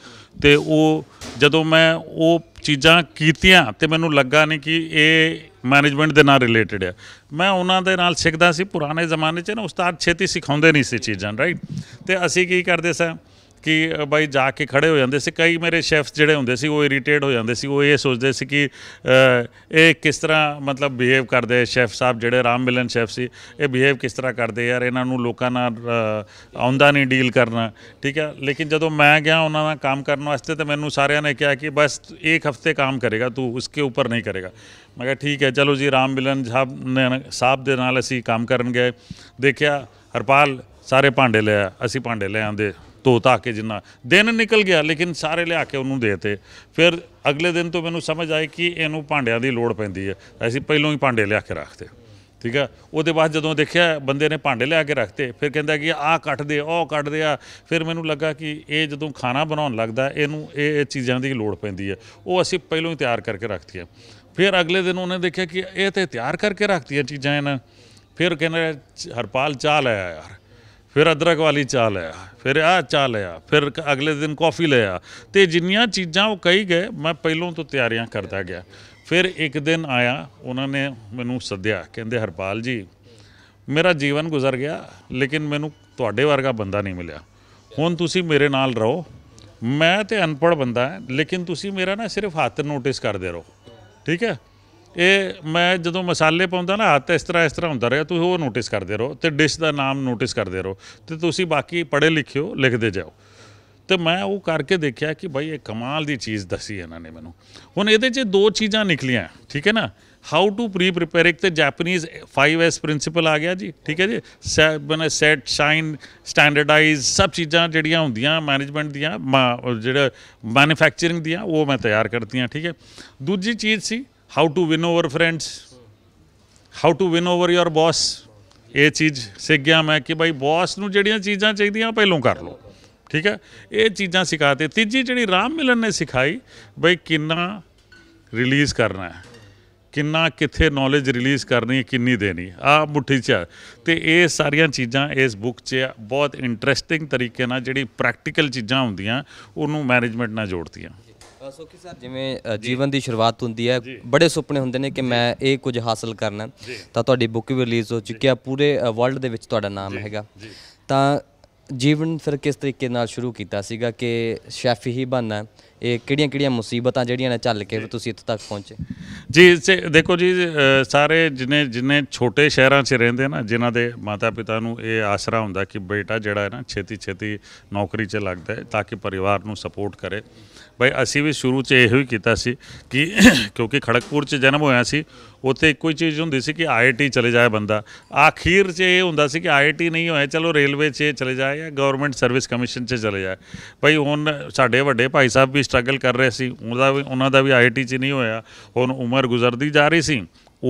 S1: ਤੇ ਉਹ ਜਦੋਂ ਮੈਂ ਉਹ ਚੀਜ਼ਾਂ ਕੀਤੀਆਂ ਤੇ ਮੈਨੂੰ ਲੱਗਾ ਨਹੀਂ ਕਿ ਇਹ ਮੈਨੇਜਮੈਂਟ ਦੇ ਨਾਲ ਰਿਲੇਟਡ ਹੈ ਮੈਂ ਉਹਨਾਂ ਦੇ ਨਾਲ ਸਿੱਖਦਾ ਸੀ ਪੁਰਾਣੇ ਜ਼ਮਾਨੇ 'ਚ ਨਾ ਉਸਤਾਦ ਛੇਤੀ ਸਿਖਾਉਂਦੇ ਨਹੀਂ ਸੀ ਚੀਜ਼ਾਂ ਰਾਈਟ ਤੇ ਅਸੀਂ ਕੀ ਕਰਦੇ ਸਾਂ ਕਿ ਬਾਈ ਜਾ ਕੇ ਖੜੇ ਹੋ ਜਾਂਦੇ ਸੀ ਕਈ ਮੇਰੇ ਸ਼ੈਫਸ ਜਿਹੜੇ ਹੁੰਦੇ ਸੀ ਉਹ ਇਰੀਟੇਟ ਹੋ ਜਾਂਦੇ ਸੀ ਉਹ ਇਹ ਸੋਚਦੇ ਸੀ ਕਿ ਇਹ ਕਿਸ ਤਰ੍ਹਾਂ ਮਤਲਬ ਬਿਹੇਵ ਕਰਦੇ ਸ਼ੈਫ ਸਾਹਿਬ ਜਿਹੜੇ ਰਾਮ ਮਿਲਨ ਸ਼ੈਫ ਸੀ ਇਹ ਬਿਹੇਵ ਕਿਸ ਤਰ੍ਹਾਂ ਕਰਦੇ ਯਾਰ ਇਹਨਾਂ ਨੂੰ ਲੋਕਾਂ ਨਾਲ ਆਉਂਦਾ ਨਹੀਂ ਡੀਲ ਕਰਨਾ ਠੀਕ ਹੈ ਲੇਕਿਨ ਜਦੋਂ ਮੈਂ ਗਿਆ ਉਹਨਾਂ ਨਾਲ ਕੰਮ ਕਰਨ ਵਾਸਤੇ ਤਾਂ ਮੈਨੂੰ ਸਾਰਿਆਂ ਨੇ ਕਿਹਾ ਕਿ ਬਸ ਇੱਕ ਹਫਤੇ ਕੰਮ ਕਰੇਗਾ ਤੂੰ ਉਸਕੇ ਉੱਪਰ ਨਹੀਂ ਕਰੇਗਾ ਮੈਂ ਕਿਹਾ ਠੀਕ ਹੈ ਚਲੋ ਜੀ ਰਾਮ ਮਿਲਨ ਸਾਹਿਬ ਨੇ ਸਾਹਿਬ ਦੇ ਨਾਲ ਅਸੀਂ ਕੰਮ ਕਰਨ ਗਏ ਦੇਖਿਆ ਹਰਪਾਲ ਸਾਰੇ ਭਾਂਡੇ ਲਿਆ ਅਸੀਂ ਭਾਂਡੇ ਲੈ ਆਂਦੇ ਤੋਤਾ ਕੇ ਜਿੰਨਾ ਦਿਨ ਨਿਕਲ ਗਿਆ ਲੇਕਿਨ ਸਾਰੇ ਲਿਆ ਕੇ ਉਹਨੂੰ ਦੇਤੇ ਫਿਰ ਅਗਲੇ ਦਿਨ ਤੋਂ ਮੈਨੂੰ ਸਮਝ ਆਈ ਕਿ ਇਹਨੂੰ ਭਾਂਡਿਆਂ ਦੀ ਲੋੜ ਪੈਂਦੀ ਹੈ ਅਸੀਂ ਪਹਿਲਾਂ ਹੀ ਭਾਂਡੇ ਲਿਆ ਕੇ ਰੱਖਦੇ ਠੀਕ ਹੈ ਉਹਦੇ ਬਾਅਦ ਜਦੋਂ ਦੇਖਿਆ ਬੰਦੇ ਨੇ ਭਾਂਡੇ ਲਿਆ ਕੇ ਰੱਖਤੇ ਫਿਰ ਕਹਿੰਦਾ ਕਿ ਆਹ ਕੱਟ ਦੇ ਉਹ ਕੱਟ ਦੇ ਆ ਫਿਰ ਮੈਨੂੰ ਲੱਗਾ ਕਿ ਇਹ ਜਦੋਂ ਖਾਣਾ ਬਣਾਉਣ ਲੱਗਦਾ ਇਹਨੂੰ ਇਹ ਇਹ ਚੀਜ਼ਾਂ ਦੀ ਲੋੜ ਪੈਂਦੀ ਹੈ ਉਹ ਅਸੀਂ ਪਹਿਲਾਂ ਹੀ ਤਿਆਰ ਕਰਕੇ ਰੱਖਦੇ ਆ ਫਿਰ ਅਗਲੇ ਦਿਨ ਉਹਨੇ ਦੇਖਿਆ ਕਿ ਇਹ ਤੇ ਤਿਆਰ ਕਰਕੇ ਰੱਖਤੀਆਂ ਚੀਜ਼ਾਂ ਇਹਨਾਂ ਫਿਰ ਕਹਿੰਦਾ ਹਰਪਾਲ ਚਾਹ ਲਿਆ ਯਾਰ ਫਿਰ ਅਦਰਕ ਵਾਲੀ ਚਾਹ ਲਿਆ ਫਿਰ ਆਹ ਚਾਹ ਲਿਆ ਫਿਰ ਅਗਲੇ ਦਿਨ ਕਾਫੀ ਲਿਆ ਤੇ ਜਿੰਨੀਆਂ ਚੀਜ਼ਾਂ ਉਹ ਕਹੀ ਗਏ ਮੈਂ ਪਹਿਲਾਂ ਤੋਂ ਤਿਆਰੀਆਂ ਕਰਦਾ ਗਿਆ ਫਿਰ ਇੱਕ ਦਿਨ ਆਇਆ ਉਹਨਾਂ ਨੇ ਮੈਨੂੰ ਸੱਦਿਆ ਕਹਿੰਦੇ ਹਰਪਾਲ ਜੀ ਮੇਰਾ ਜੀਵਨ ਗੁਜ਼ਰ ਗਿਆ ਲੇਕਿਨ ਮੈਨੂੰ ਤੁਹਾਡੇ ਵਰਗਾ ਬੰਦਾ ਨਹੀਂ ਮਿਲਿਆ ਹੁਣ ਤੁਸੀਂ ਮੇਰੇ ਨਾਲ ਰਹੋ ਮੈਂ ਤੇ ਅਨਪੜ ਬੰਦਾ ਹਾਂ ਲੇਕਿਨ ਤੁਸੀਂ ਮੇਰਾ ਨਾ ਸਿਰਫ ਹੱਥ ਨੋਟਿਸ ਕਰਦੇ ਰਹੋ ਠੀਕ ਹੈ ਇਹ ਮੈਂ ਜਦੋਂ ਮਸਾਲੇ ਪਾਉਂਦਾ ਨਾ ਹੱਥ ਇਸ ਤਰ੍ਹਾਂ ਇਸ ਤਰ੍ਹਾਂ ਹੁੰਦਾ ਰਿਹਾ ਤੁਸੀਂ ਉਹ ਨੋਟਿਸ ਕਰਦੇ ਰਹੋ ਤੇ ਡਿਸ਼ ਦਾ ਨਾਮ ਨੋਟਿਸ ਕਰਦੇ ਰਹੋ ਤੇ ਤੁਸੀਂ ਬਾਕੀ ਪੜੇ ਲਿਖਿਓ ਲਿਖਦੇ ਜਾਓ ਤੇ ਮੈਂ ਉਹ ਕਰਕੇ ਦੇਖਿਆ ਕਿ ਭਾਈ ਇਹ ਕਮਾਲ ਦੀ ਚੀਜ਼ ਦੱਸੀ ਇਹਨਾਂ ਨੇ ਮੈਨੂੰ ਹੁਣ ਇਹਦੇ 'ਚ ਦੋ ਚੀਜ਼ਾਂ ਨਿਕਲੀਆਂ ਠੀਕ ਹੈ ਨਾ ਹਾਊ ਟੂ ਪ੍ਰੀ ਪ੍ਰਿਪੇਅਰ ਇੱਕ ਤੇ ਜਾਪਾਨੀਜ਼ 5S ਪ੍ਰਿੰਸੀਪਲ ਆ ਗਿਆ ਜੀ ਠੀਕ ਹੈ ਜੀ ਬਨ ਸੈਟ ਸ਼ਾਈਨ ਸਟੈਂਡਰਡਾਈਜ਼ ਸਭ ਚੀਜ਼ਾਂ ਜਿਹੜੀਆਂ ਹੁੰਦੀਆਂ ਮੈਨੇਜਮੈਂਟ ਦੀਆਂ ਜਿਹੜਾ ਮੈਨੂਫੈਕਚਰਿੰਗ ਦੀਆਂ ਉਹ ਮੈਂ ਤਿਆਰ ਕਰਤੀਆਂ ਠੀਕ ਹੈ ਦੂਜੀ ਚੀਜ਼ ਸੀ how to win over friends how to win over your boss ਇਹ ਚੀਜ਼ ਸਿੱਖ ਗਿਆ ਮੈਂ ਕਿ ਭਾਈ ਬੌਸ ਨੂੰ ਜਿਹੜੀਆਂ ਚੀਜ਼ਾਂ ਚਾਹੀਦੀਆਂ ਪਹਿਲੋਂ ਕਰ ਲਓ ਠੀਕ ਹੈ ਇਹ ਚੀਜ਼ਾਂ ਸਿਖਾਤੇ ਤੀਜੀ ਜਿਹੜੀ ਰਾਮ ਮਿਲਨ ਨੇ ਸਿਖਾਈ ਬਈ ਕਿੰਨਾ ਰਿਲੀਜ਼ ਕਰਨਾ ਹੈ ਕਿੰਨਾ ਕਿੱਥੇ ਨੌਲੇਜ ਰਿਲੀਜ਼ ਕਰਨੀ ਹੈ ਕਿੰਨੀ ਦੇਣੀ ਆ ਮੁੱਠੀ 'ਚ ਤੇ ਇਹ ਸਾਰੀਆਂ ਚੀਜ਼ਾਂ ਇਸ ਬੁੱਕ 'ਚ ਬਹੁਤ ਇੰਟਰਸਟਿੰਗ ਤਰੀਕੇ ਨਾਲ ਜਿਹੜੀ ਪ੍ਰੈਕਟੀਕਲ ਚੀਜ਼ਾਂ ਹੁੰਦੀਆਂ ਉਹਨੂੰ ਮੈਨੇਜਮੈਂਟ ਨਾਲ ਜੋੜਦੀਆਂ
S2: ਸੋਕੀ ਸਰ ਜਿਵੇਂ ਜੀਵਨ ਦੀ ਸ਼ੁਰੂਆਤ ਹੁੰਦੀ ਹੈ ਬੜੇ ਸੁਪਨੇ ਹੁੰਦੇ ਨੇ ਕਿ ਮੈਂ ਇਹ ਕੁਝ ਹਾਸਲ ਕਰਨਾ ਤਾਂ ਤੁਹਾਡੀ ਬੁੱਕ ਵੀ ਰਿਲੀਜ਼ ਹੋ ਚੁੱਕੀ ਆ ਪੂਰੇ ਵਰਲਡ ਦੇ ਵਿੱਚ ਤੁਹਾਡਾ ਨਾਮ ਹੈਗਾ ਤਾਂ ਜੀਵਨ ਫਿਰ ਕਿਸ ਤਰੀਕੇ ਨਾਲ ਸ਼ੁਰੂ ਕੀਤਾ ਸੀਗਾ ਕਿ ਸ਼ੈਫ ਹੀ ਬਣਨਾ ਇਹ ਕਿਹੜੀਆਂ ਕਿਹੜੀਆਂ
S1: ਮੁਸੀਬਤਾਂ ਜਿਹੜੀਆਂ ਨੇ ਚੱਲ ਕੇ ਤੁਸੀਂ ਇੱਥੇ ਤੱਕ ਪਹੁੰਚੇ ਜੀ ਦੇਖੋ ਜੀ ਸਾਰੇ ਜਿਨੇ ਜਿਨੇ ਛੋਟੇ ਸ਼ਹਿਰਾਂ 'ਚ ਰਹਿੰਦੇ ਨਾ ਜਿਨ੍ਹਾਂ ਦੇ ਮਾਤਾ ਪਿਤਾ ਨੂੰ ਇਹ ਆਸਰਾ ਹੁੰਦਾ ਕਿ ਬੇਟਾ ਜਿਹੜਾ ਹੈ ਨਾ ਛੇਤੀ ਛੇਤੀ ਨੌਕਰੀ 'ਚ ਲੱਗਦਾ ਹੈ ਤਾਂ ਕਿ ਪਰਿਵਾਰ ਨੂੰ ਸਪੋਰਟ ਕਰੇ ਬਈ ਅਸੀਂ ਵੀ ਸ਼ੁਰੂ 'ਚ ਇਹੋ ਹੀ ਕੀਤਾ ਸੀ ਕਿ ਕਿਉਂਕਿ ਖੜਕਪੁਰ 'ਚ ਜਨਮ ਹੋਇਆ ਸੀ ਉੱਥੇ ਇੱਕੋ ਹੀ ਚੀਜ਼ ਹੁੰਦੀ ਸੀ ਕਿ ਆਈਆਈਟੀ ਚਲੇ ਜਾਏ ਬੰਦਾ ਆਖੀਰ 'ਚ ਇਹ ਹੁੰਦਾ ਸੀ ਕਿ ਆਈਆਈਟੀ ਨਹੀਂ ਹੋਇਆ ਚਲੋ ਰੇਲਵੇ 'ਚ ਚਲੇ ਜਾਏ ਜਾਂ ਗਵਰਨਮੈਂਟ ਸਰਵਿਸ ਕਮਿਸ਼ਨ 'ਚ ਚਲੇ ਜਾਏ ਬਈ ਹੁਣ ਸਾਡੇ ਵੱਡੇ ਭਾਈ ਸਾਹਿਬ ਵੀ ਸਟਰਗਲ ਕਰ ਰਹੇ ਸੀ ਉਹਦਾ ਵੀ ਉਹਨਾਂ ਦਾ ਵੀ ਆਈਆਈਟੀ 'ਚ ਨਹੀਂ ਹੋਇਆ ਹੁਣ ਉਮਰ ਗੁਜ਼ਰਦੀ ਜਾ ਰਹੀ ਸੀ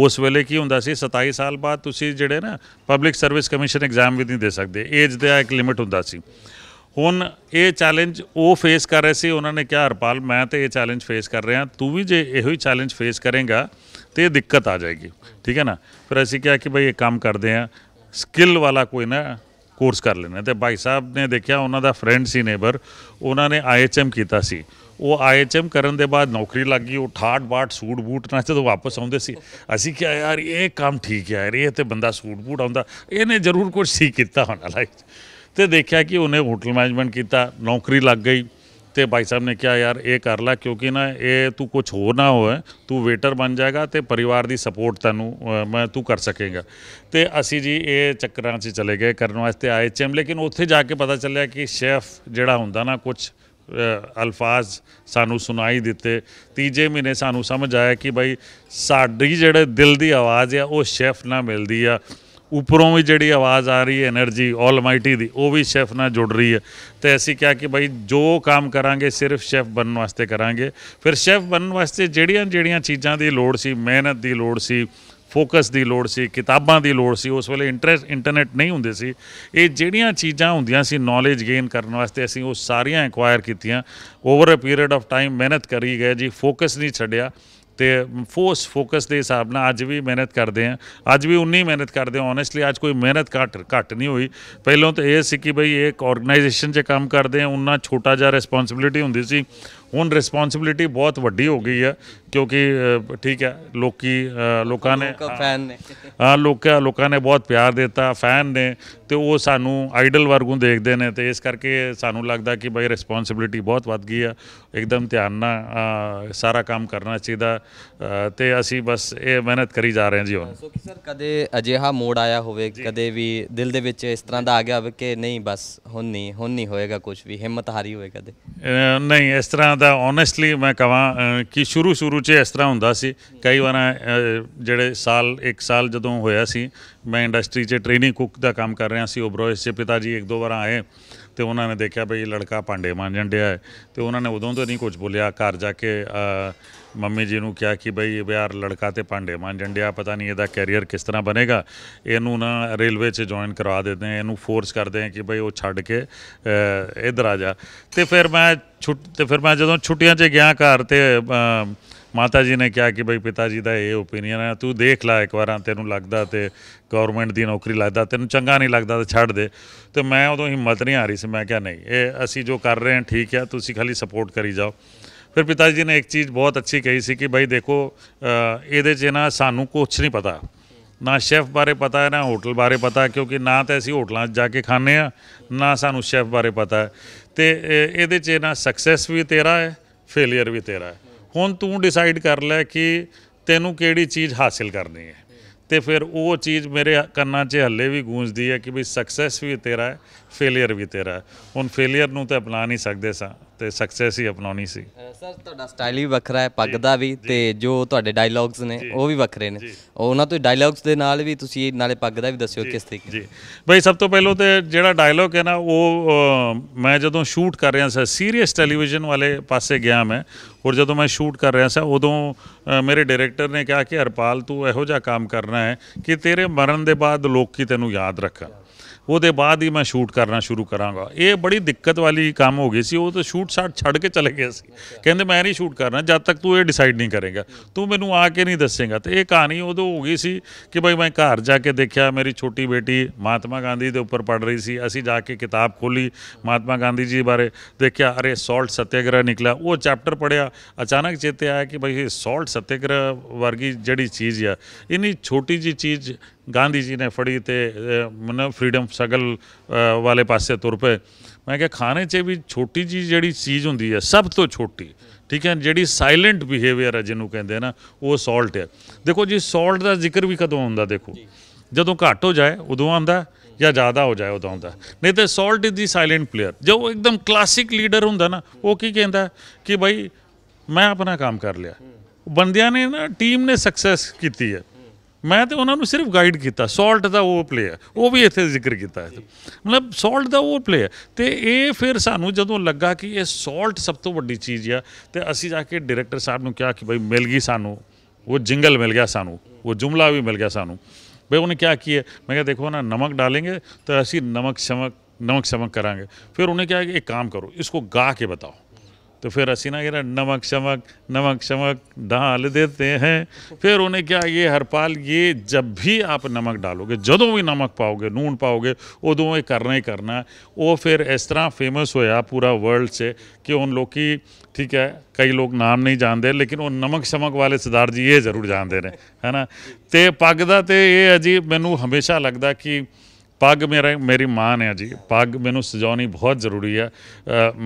S1: ਉਸ ਵੇਲੇ ਕੀ ਹੁੰਦਾ ਸੀ 27 ਸਾਲ ਬਾਅਦ ਤੁਸੀਂ ਜਿਹੜੇ ਨਾ ਪਬਲਿਕ ਸਰਵਿਸ ਕਮਿਸ਼ਨ ਐਗਜ਼ਾਮ ਵੀ ਨਹੀਂ ਦੇ ਸਕਦੇ ਏਜ ਦਾ ਇੱਕ ਲਿਮਿਟ ਹੁੰਦਾ ਸੀ ਹੁਣ ਇਹ ਚੈਲੰਜ ਉਹ ਫੇਸ ਕਰ ਰਹੇ ਸੀ ਉਹਨਾਂ ਨੇ ਕਿਹਾ ਹਰਪਾਲ ਮੈਂ ਤੇ ਇਹ ਚੈਲੰਜ ਫੇਸ ਕਰ ਰਿਹਾ ਤੂੰ ਵੀ ਜੇ ਇਹੋ ਹੀ ਚੈਲੰਜ ਫੇਸ ਕਰੇਗਾ ਤੇ ਇਹ ਦਿੱਕਤ ਆ ਜਾਏਗੀ ਠੀਕ ਹੈ ਨਾ ਫਿਰ ਅਸੀਂ ਕਿਹਾ ਕਿ ਭਾਈ ਇਹ ਕੰਮ ਕਰਦੇ ਆ ਸਕਿੱਲ ਵਾਲਾ ਕੋਈ ਨਾ ਕੋਰਸ ਕਰ ਲੈਣਾ ਤੇ ਭਾਈ ਸਾਹਿਬ ਨੇ ਦੇਖਿਆ ਉਹਨਾਂ ਦਾ ਫਰੈਂਡ ਸੀ ਨੇਬਰ ਉਹਨਾਂ ਨੇ ਆਈਐਚਐਮ ਕੀਤਾ ਸੀ ਉਹ ਆਈਐਚਐਮ ਕਰਨ ਦੇ ਬਾਅਦ ਨੌਕਰੀ ਲੱਗ ਗਈ ਉਹ ਠਾਟ ਬਾਟ ਸੂਟ ਬੂਟ ਨਾਲ ਜਦੋਂ ਵਾਪਸ ਆਉਂਦੇ ਸੀ ਅਸੀਂ ਕਿਹਾ ਯਾਰ ਇਹ ਕੰਮ ਠੀਕ ਹੈ ਯਾਰ ਇਹ ਤੇ ਬੰਦਾ ਸੂਟ ਬੂਟ ਆਉਂਦਾ ਇਹਨੇ ਜ਼ਰੂਰ ਕੁਝ ਸੀ ਕੀਤਾ ਹੋਣਾ ਲਾਈਫ ਤੇ ਦੇਖਿਆ ਕਿ ਉਹਨੇ ਹੋਟਲ ਮੈਨੇਜਮੈਂਟ ਕੀਤਾ ਨੌਕਰੀ ਲੱਗ ਗਈ ਤੇ ਭਾਈ ਸਾਹਿਬ ਨੇ ਕਿਹਾ ਯਾਰ ਇਹ ਕਰ ਲੈ ਕਿਉਂਕਿ ਨਾ ਇਹ ਤੂੰ ਕੁਝ ਹੋਰ ਨਾ ਹੋਏ ਤੂੰ ਵੇਟਰ ਬਣ ਜਾਏਗਾ ਤੇ ਪਰਿਵਾਰ ਦੀ ਸਪੋਰਟ ਤੈਨੂੰ ਮੈਂ ਤੂੰ ਕਰ ਸਕੇਗਾ ਤੇ ਅਸੀਂ ਜੀ ਇਹ ਚੱਕਰਾਂ 'ਚ ਚਲੇ ਗਏ ਕਰਨ ਵਾਸਤੇ ਆਏ ਚਮ ਲੇਕਿਨ ਉੱਥੇ ਜਾ ਕੇ ਪਤਾ ਚੱਲਿਆ ਕਿ ਸ਼ੈਫ ਜਿਹੜਾ ਹੁੰਦਾ ਨਾ ਕੁਝ ਅਲਫਾਜ਼ ਸਾਨੂੰ ਸੁਣਾਈ ਦਿੱਤੇ ਤੀਜੇ ਮਹੀਨੇ ਸਾਨੂੰ ਸਮਝ ਆਇਆ ਕਿ ਭਾਈ ਸਾਡੀ ਜਿਹੜੇ ਦਿਲ ਦੀ ਆਵਾਜ਼ ਆ ਉਹ ਸ਼ੈਫ ਨਾਲ ਮਿਲਦੀ ਆ ਉਪਰੋਂ ਵੀ ਜਿਹੜੀ ਆਵਾਜ਼ ਆ ਰਹੀ ਹੈ એનર્ਜੀ ਮਾਈਟੀ ਦੀ ਉਹ ਵੀ ਸ਼ੈਫ ਨਾਲ ਜੁੜ ਰਹੀ ਹੈ ਤੇ ਅਸੀਂ ਕਿਹਾ ਕਿ ਭਾਈ ਜੋ ਕੰਮ ਕਰਾਂਗੇ ਸਿਰਫ ਸ਼ੈਫ ਬਣਨ ਵਾਸਤੇ ਕਰਾਂਗੇ ਫਿਰ ਸ਼ੈਫ ਬਣਨ ਵਾਸਤੇ ਜਿਹੜੀਆਂ ਜਿਹੜੀਆਂ ਚੀਜ਼ਾਂ ਦੀ ਲੋੜ ਸੀ ਮਿਹਨਤ ਦੀ ਲੋੜ ਸੀ ਫੋਕਸ ਦੀ ਲੋੜ ਸੀ ਕਿਤਾਬਾਂ ਦੀ ਲੋੜ ਸੀ ਉਸ ਵੇਲੇ ਇੰਟਰਨੈਟ ਇੰਟਰਨੈਟ ਨਹੀਂ ਹੁੰਦੇ ਸੀ ਇਹ ਜਿਹੜੀਆਂ ਚੀਜ਼ਾਂ ਹੁੰਦੀਆਂ ਸੀ ਨੌਲੇਜ ਗੇਨ ਕਰਨ ਵਾਸਤੇ ਅਸੀਂ ਉਹ ਸਾਰੀਆਂ ਐਕਵਾਇਰ ਕੀਤੀਆਂ over a period of time ਮਿਹਨਤ ਕਰੀ ਗਏ ਜੀ ਫੋਕਸ ਨਹੀਂ ਛੱਡਿਆ ਤੇ ਫੋਰਸ ਫੋਕਸ ਦੇ ਹਿਸਾਬ ਨਾਲ ਅੱਜ ਵੀ ਮਿਹਨਤ ਕਰਦੇ ਆ ਅੱਜ ਵੀ ਉਨੀ ਮਿਹਨਤ ਕਰਦੇ ਆ ਓਨੈਸਟਲੀ ਅੱਜ ਕੋਈ ਮਿਹਨਤ ਘੱਟ ਘੱਟ ਨਹੀਂ ਹੋਈ ਪਹਿਲਾਂ ਤਾਂ ਇਹ ਸੀ ਕਿ ਭਈ ਇੱਕ ਆਰਗੇਨਾਈਜੇਸ਼ਨ 'ਚ ਕੰਮ ਕਰਦੇ ਆ ਉਨਾ ਛੋਟਾ ਜਿਹਾ ਰਿਸਪੌਂਸਿਬਿਲਟੀ ਹੁੰਦੀ ਸੀ ਹੁਣ ਰਿਸਪੌਂਸਿਬਿਲਟੀ ਬਹੁਤ ਵੱਡੀ ਹੋ ਗਈ ਹੈ ਕਿਉਂਕਿ ਠੀਕ ਹੈ ਲੋਕੀ ਲੋਕਾਂ ਨੇ ਫੈਨ ਨੇ ਲੋਕਾਂ ਲੋਕਾਂ ਨੇ ਬਹੁਤ ਪਿਆਰ ਦਿੱਤਾ ਫੈਨ ਨੇ ਤੇ ਉਹ ਸਾਨੂੰ ਆਈਡਲ ਵਰਗੂ ਦੇਖਦੇ ਨੇ ਤੇ ਇਸ ਕਰਕੇ ਸਾਨੂੰ ਲੱਗਦਾ ਕਿ ਬਈ ਰਿਸਪੌਂਸਿਬਿਲਟੀ ਬਹੁਤ ਵੱਧ ਗਈ ਆ ਇੱਕਦਮ ਧਿਆਨ ਨਾਲ ਸਾਰਾ ਕੰਮ ਕਰਨਾ ਚਾਹੀਦਾ ਤੇ ਅਸੀਂ ਬਸ ਇਹ ਮਿਹਨਤ ਕਰੀ ਜਾ ਰਹੇ ਹਾਂ ਜੀ ਹੁਣ ਸੋ ਕਿ
S2: ਸਰ ਕਦੇ ਅਜਿਹਾ ਮੋੜ ਆਇਆ ਹੋਵੇ ਕਦੇ ਵੀ ਦਿਲ ਦੇ ਵਿੱਚ ਇਸ ਤਰ੍ਹਾਂ ਦਾ ਆ ਗਿਆ ਹੋਵੇ ਕਿ ਨਹੀਂ ਬਸ ਹੁਣ ਨਹੀਂ ਹੁਣ ਨਹੀਂ ਹੋਏਗਾ ਕੁਝ ਵੀ ਹਿੰਮਤ ਹਾਰੀ ਹੋਵੇ ਕਦੇ
S1: ਨਹੀਂ ਇਸ ਤਰ੍ਹਾਂ ਤਾਂ ਓਨੈਸਟਲੀ ਮੈਂ ਕਹਾਂ ਕਿ ਸ਼ੁਰੂ ਸ਼ੁਰੂ 'ਚ ਇਸ ਤਰ੍ਹਾਂ ਹੁੰਦਾ ਸੀ ਕਈ ਵਾਰ ਜਿਹੜੇ ਸਾਲ ਇੱਕ ਸਾਲ ਜਦੋਂ ਹੋਇਆ ਸੀ ਮੈਂ ਇੰਡਸਟਰੀ 'ਚ ਟ੍ਰੇਨਿੰਗ ਕੁੱਕ ਦਾ ਕੰਮ ਕਰ ਰਿਹਾ ਸੀ ਓਬਰੋਇਸ ਦੇ ਪਿਤਾ ਜੀ ਇੱਕ ਦੋ ਵਾਰ ਆਏ ਤੇ ਉਹਨਾਂ ਨੇ ਦੇਖਿਆ ਭਈ ਲੜਕਾ ਭਾਂਡੇ ਮਾਂਜਣ ਡਿਆ ਹੈ ਤੇ ਉਹਨਾਂ ਨੇ ਉਦੋਂ ਤੋਂ ਨਹੀਂ ਕੁਝ ਬੋਲਿਆ ਘਰ ਜਾ ਕੇ ਮੰਮੀ ਜੀ ਨੂੰ ਕਿਹਾ ਕਿ ਭਈ ਯਾਰ ਲੜਕਾ ਤੇ ਭਾਂਡੇ ਮਾਂਜਣ ਡਿਆ ਪਤਾ ਨਹੀਂ ਇਹਦਾ ਕੈਰੀਅਰ ਕਿਸ ਤਰ੍ਹਾਂ ਬਣੇਗਾ ਇਹਨੂੰ ਨਾ ਰੇਲਵੇ 'ਚ ਜੁਆਇਨ ਕਰਵਾ ਦਿੰਦੇ ਆ ਇਹਨੂੰ ਫੋਰਸ ਕਰਦੇ ਆ ਕਿ ਭਈ ਉਹ ਛੱਡ ਕੇ ਇਧਰ ਆ ਜਾ ਤੇ ਫਿਰ ਮੈਂ ਛੁੱਟ ਤੇ ਫਿਰ ਮੈਂ ਜਦੋਂ ਛੁੱਟੀਆਂ 'ਚ ਗਿਆ ਘਰ ਤੇ ਮਾਤਾ ਜੀ ਨੇ ਕਿਹਾ ਕਿ ਭਾਈ ਪਿਤਾ ਜੀ ਦਾ ਇਹ ਓਪੀਨੀਅਨ ਹੈ ਤੂੰ ਦੇਖ ਲੈ ਇੱਕ ਵਾਰਾਂ ਤੈਨੂੰ ਲੱਗਦਾ ਤੇ ਗਵਰਨਮੈਂਟ ਦੀ ਨੌਕਰੀ ਲੱਗਦਾ ਤੈਨੂੰ ਚੰਗਾ ਨਹੀਂ ਲੱਗਦਾ ਤਾਂ ਛੱਡ ਦੇ ਤੇ ਮੈਂ ਉਦੋਂ ਹਿੰਮਤ ਨਹੀਂ ਆ ਰਹੀ ਸੀ ਮੈਂ ਕਿਹਾ ਨਹੀਂ ਇਹ ਅਸੀਂ ਜੋ ਕਰ ਰਹੇ ਹਾਂ ਠੀਕ ਹੈ ਤੁਸੀਂ ਖਾਲੀ ਸਪੋਰਟ ਕਰੀ ਜਾਓ ਫਿਰ ਪਿਤਾ ਜੀ ਨੇ ਇੱਕ ਚੀਜ਼ ਬਹੁਤ ਅੱਛੀ ਕਹੀ ਸੀ ਕਿ ਭਾਈ ਦੇਖੋ ਇਹਦੇ 'ਚ ਨਾ ਸਾਨੂੰ ਕੁਝ ਨਹੀਂ ਪਤਾ ਨਾ ਸ਼ੈਫ ਬਾਰੇ ਪਤਾ ਹੈ ਨਾ ਹੋਟਲ ਬਾਰੇ ਪਤਾ ਕਿਉਂਕਿ ਨਾ ਤਾਂ ਅਸੀਂ ਹੋਟਲਾਂ 'ਚ ਜਾ ਕੇ ਖਾਂਦੇ ਆ ਨਾ ਸਾਨੂੰ ਸ਼ੈਫ ਬਾਰੇ ਪਤਾ ਹੈ ਤੇ ਇਹਦੇ 'ਚ ਨਾ ਸਕਸੈਸ ਵੀ ਤੇਰਾ ਹੈ ਫੇਲਿਅਰ ਵੀ ਤੇਰਾ ਹੈ ਹੁਣ ਤੂੰ ਡਿਸਾਈਡ ਕਰ ਲੈ ਕਿ ਤੈਨੂੰ ਕਿਹੜੀ ਚੀਜ਼ ਹਾਸਿਲ ਕਰਨੀ ਹੈ ਤੇ ਫਿਰ ਉਹ ਚੀਜ਼ ਮੇਰੇ ਕੰਨਾਂ 'ਚ ਹੱਲੇ ਵੀ ਗੂੰਜਦੀ ਹੈ ਕਿ ਵੀ ਸਕਸੈਸ ਵੀ ਤੇਰਾ ਹੈ ਫੇਲਿਅਰ ਵੀ ਤੇਰਾ ਹੈ ਹੁਣ ਫੇਲਿਅਰ ਨੂੰ ਤਾਂ ਅਪਣਾ ਨਹੀਂ ਸਕਦੇ ਸਾਂ ਤੇ ਸਕਸੈਸ ਹੀ ਅਪਣਾਉਣੀ ਸੀ
S2: ਸਰ ਤੁਹਾਡਾ ਸਟਾਈਲ ਵੀ ਵੱਖਰਾ ਹੈ ਪੱਗ ਦਾ ਵੀ ਤੇ ਜੋ ਤੁਹਾਡੇ ਡਾਇਲੌਗਸ ਨੇ ਉਹ ਵੀ ਵੱਖਰੇ ਨੇ ਉਹਨਾਂ ਤੋਂ ਡਾਇਲੌਗਸ ਦੇ ਨਾਲ ਵੀ ਤੁਸੀਂ ਨਾਲੇ ਪੱਗ ਦਾ ਵੀ ਦੱਸਿਓ ਕਿਸ ਤਰੀਕੇ ਜੀ
S1: ਬਈ ਸਭ ਤੋਂ ਪਹਿਲਾਂ ਤੇ ਜਿਹੜਾ ਡਾਇਲੌਗ ਹੈ ਨਾ ਉਹ ਮੈਂ ਜਦੋਂ ਸ਼ੂਟ ਕਰ ਰਿਹਾ ਸੀ ਸੀਰੀਅਸ ਟੈਲੀਵਿਜ਼ਨ ਵਾਲੇ ਪਾਸੇ ਗਿਆ ਮੈਂ ਔਰ ਜਦੋਂ ਮੈਂ ਸ਼ੂਟ ਕਰ ਰਿਹਾ ਸੀ ਉਦੋਂ ਮੇਰੇ ਡਾਇਰੈਕਟਰ ਨੇ ਕਿਹਾ ਕਿ ਹਰਪਾਲ ਤੂੰ ਇਹੋ ਜਿਹਾ ਕੰਮ ਕਰਨਾ ਹੈ ਕਿ ਤੇਰੇ ਮਰਨ ਦੇ ਬਾਅਦ ਲੋਕ ਕੀ ਤੈਨੂੰ ਯਾਦ ਰੱਖਣ ਉਹਦੇ ਬਾਅਦ ਹੀ ਮੈਂ ਸ਼ੂਟ ਕਰਨਾ ਸ਼ੁਰੂ ਕਰਾਂਗਾ ਇਹ ਬੜੀ ਦਿੱਕਤ ਵਾਲੀ ਕੰਮ ਹੋ ਗਈ ਸੀ ਉਹ ਤਾਂ ਸ਼ੂਟ ਸਾਟ ਛੱਡ ਕੇ ਚਲੇ ਗਿਆ ਸੀ ਕਹਿੰਦੇ ਮੈਂ ਨਹੀਂ ਸ਼ੂਟ ਕਰਨਾ ਜਦ ਤੱਕ ਤੂੰ ਇਹ ਡਿਸਾਈਡ ਨਹੀਂ ਕਰੇਗਾ ਤੂੰ ਮੈਨੂੰ ਆ ਕੇ ਨਹੀਂ ਦੱਸੇਗਾ ਤੇ ਇਹ ਕਹਾਣੀ ਉਦੋਂ ਹੋ ਗਈ ਸੀ ਕਿ ਭਾਈ ਮੈਂ ਘਰ ਜਾ ਕੇ ਦੇਖਿਆ ਮੇਰੀ ਛੋਟੀ ਬੇਟੀ ਮਹਾਤਮਾ ਗਾਂਧੀ ਦੇ ਉੱਪਰ ਪੜ ਰਹੀ ਸੀ ਅਸੀਂ ਜਾ ਕੇ ਕਿਤਾਬ ਖੋਲੀ ਮਹਾਤਮਾ ਗਾਂਧੀ ਜੀ ਬਾਰੇ ਦੇਖਿਆ ਅਰੇ ਸਾਲਟ ਸਤਿਆਗ੍ਰਹ ਨਿਕਲਾ ਉਹ ਚੈਪਟਰ ਪੜਿਆ ਅਚਾਨਕ ਚੇਤੇ ਆਇਆ ਕਿ ਭਾਈ ਇਹ ਸਾਲਟ ਸਤਿਆਗ੍ਰਹ ਵਰਗੀ ਜਿਹੜੀ ਚੀਜ਼ ਆ ਇਨੀ ਛੋਟੀ ਜੀ ਚੀਜ਼ ਗਾਂਧੀ ਜੀ ਨੇ ਫੜੀ ਤੇ ਮਨ ਫਰੀडम ਸਗਲ ਵਾਲੇ ਪਾਸੇ ਤੁਰ ਪਏ ਮੈਂ ਕਿਹਾ ਖਾਣੇ 'ਚ ਵੀ ਛੋਟੀ ਜੀ ਜਿਹੜੀ ਚੀਜ਼ ਹੁੰਦੀ ਹੈ ਸਭ ਤੋਂ ਛੋਟੀ ਠੀਕ ਹੈ ਜਿਹੜੀ ਸਾਇਲੈਂਟ ਬਿਹੇਵੀਅਰ ਹੈ ਜਿਹਨੂੰ ਕਹਿੰਦੇ ਨਾ ਉਹ ਸਾਲਟ ਹੈ ਦੇਖੋ ਜੀ ਸਾਲਟ ਦਾ ਜ਼ਿਕਰ ਵੀ ਕਦੋਂ ਹੁੰਦਾ ਦੇਖੋ ਜਦੋਂ ਘੱਟ ਹੋ ਜਾਏ ਉਦੋਂ ਆਉਂਦਾ ਜਾਂ ਜ਼ਿਆਦਾ ਹੋ ਜਾਏ ਉਦੋਂ ਆਉਂਦਾ ਨਹੀਂ ਤੇ salt is the silent player ਜੋ ਉਹ ਇੱਕਦਮ ਕਲਾਸਿਕ ਲੀਡਰ ਹੁੰਦਾ ਨਾ ਉਹ ਕੀ ਕਹਿੰਦਾ ਕਿ ਭਾਈ ਮੈਂ ਆਪਣਾ ਕੰਮ ਕਰ ਲਿਆ ਬੰਦਿਆਂ ਨੇ ਨਾ ਟੀਮ ਨੇ ਸਕਸੈਸ ਕੀਤੀ ਹੈ ਮੈਂ ਤੇ ਉਹਨਾਂ ਨੂੰ ਸਿਰਫ ਗਾਈਡ ਕੀਤਾ ਸਾਲਟ ਦਾ ਉਹ ਪਲੇਅਰ ਉਹ ਵੀ ਇੱਥੇ ਜ਼ਿਕਰ ਕੀਤਾ ਹੈ ਮਤਲਬ ਸਾਲਟ ਦਾ ਉਹ ਪਲੇਅਰ ਤੇ ਇਹ ਫਿਰ ਸਾਨੂੰ ਜਦੋਂ ਲੱਗਾ ਕਿ ਇਹ ਸਾਲਟ ਸਭ ਤੋਂ ਵੱਡੀ ਚੀਜ਼ ਆ ਤੇ ਅਸੀਂ ਜਾ ਕੇ ਡਾਇਰੈਕਟਰ ਸਾਹਿਬ ਨੂੰ ਕਿਹਾ ਕਿ ਭਾਈ ਮਿਲ ਗਈ ਸਾਨੂੰ ਉਹ ਜਿੰਗਲ ਮਿਲ ਗਿਆ ਸਾਨੂੰ ਉਹ ਜੁਮਲਾ ਵੀ ਮਿਲ ਗਿਆ ਸਾਨੂੰ ਬਈ ਉਹਨੇ ਕਿਹਾ ਕੀ ਮੈਂ ਕਿਹਾ ਦੇਖੋ ਨਾ ਨਮਕ ਡਾਲेंगे ਤਾਂ ਅਸੀਂ ਨਮਕ ਸ਼ਮਕ ਨਮਕ ਸ਼ਮਕ ਕਰਾਂਗੇ ਫਿਰ ਉਹਨੇ ਕਿਹਾ ਕਿ ਇੱਕ ਕੰਮ ਕਰੋ ਇਸ ਨੂੰ ਗਾ ਕੇ ਬਤਾਓ तो फिर हसीना कह रहा नमक शमक नमक शमक डाल देते हैं फिर उन्हें क्या ये हरपाल ये जब भी आप नमक डालोगे ਜਦੋਂ ਵੀ ਨਮਕ ਪਾਓਗੇ ਨੂਣ ਪਾਓਗੇ ਉਦੋਂ ਇਹ ਕਰਨਾ ਹੀ ਕਰਨਾ ਉਹ ਫਿਰ ਇਸ ਤਰ੍ਹਾਂ ਫੇਮਸ ਹੋਇਆ ਪੂਰਾ ਵਰਲਡ 'ਚ ਕਿ ਉਹਨਾਂ ਲੋਕੀ ਠੀਕ ਹੈ ਕਈ ਲੋਕ ਨਾਮ ਨਹੀਂ ਜਾਣਦੇ ਲੇਕਿਨ ਉਹ ਨਮਕ ਸ਼ਮਕ ਵਾਲੇ ਸਰਦਾਰ ਜੀ ਇਹ ਜ਼ਰੂਰ ਜਾਣਦੇ ਨੇ ਹੈਨਾ ਤੇ ਪੱਗ ਦਾ ਤੇ ਇਹ ਅਜੀਬ ਮੈਨੂੰ ਹਮੇਸ਼ਾ ਲੱਗਦਾ ਕਿ ਪੱਗ ਮੇਰੇ ਮੇਰੀ ਮਾਂ ਨੇ ਜੀ ਪੱਗ ਮੈਨੂੰ ਸਜਾਉਣੀ ਬਹੁਤ ਜ਼ਰੂਰੀ ਹੈ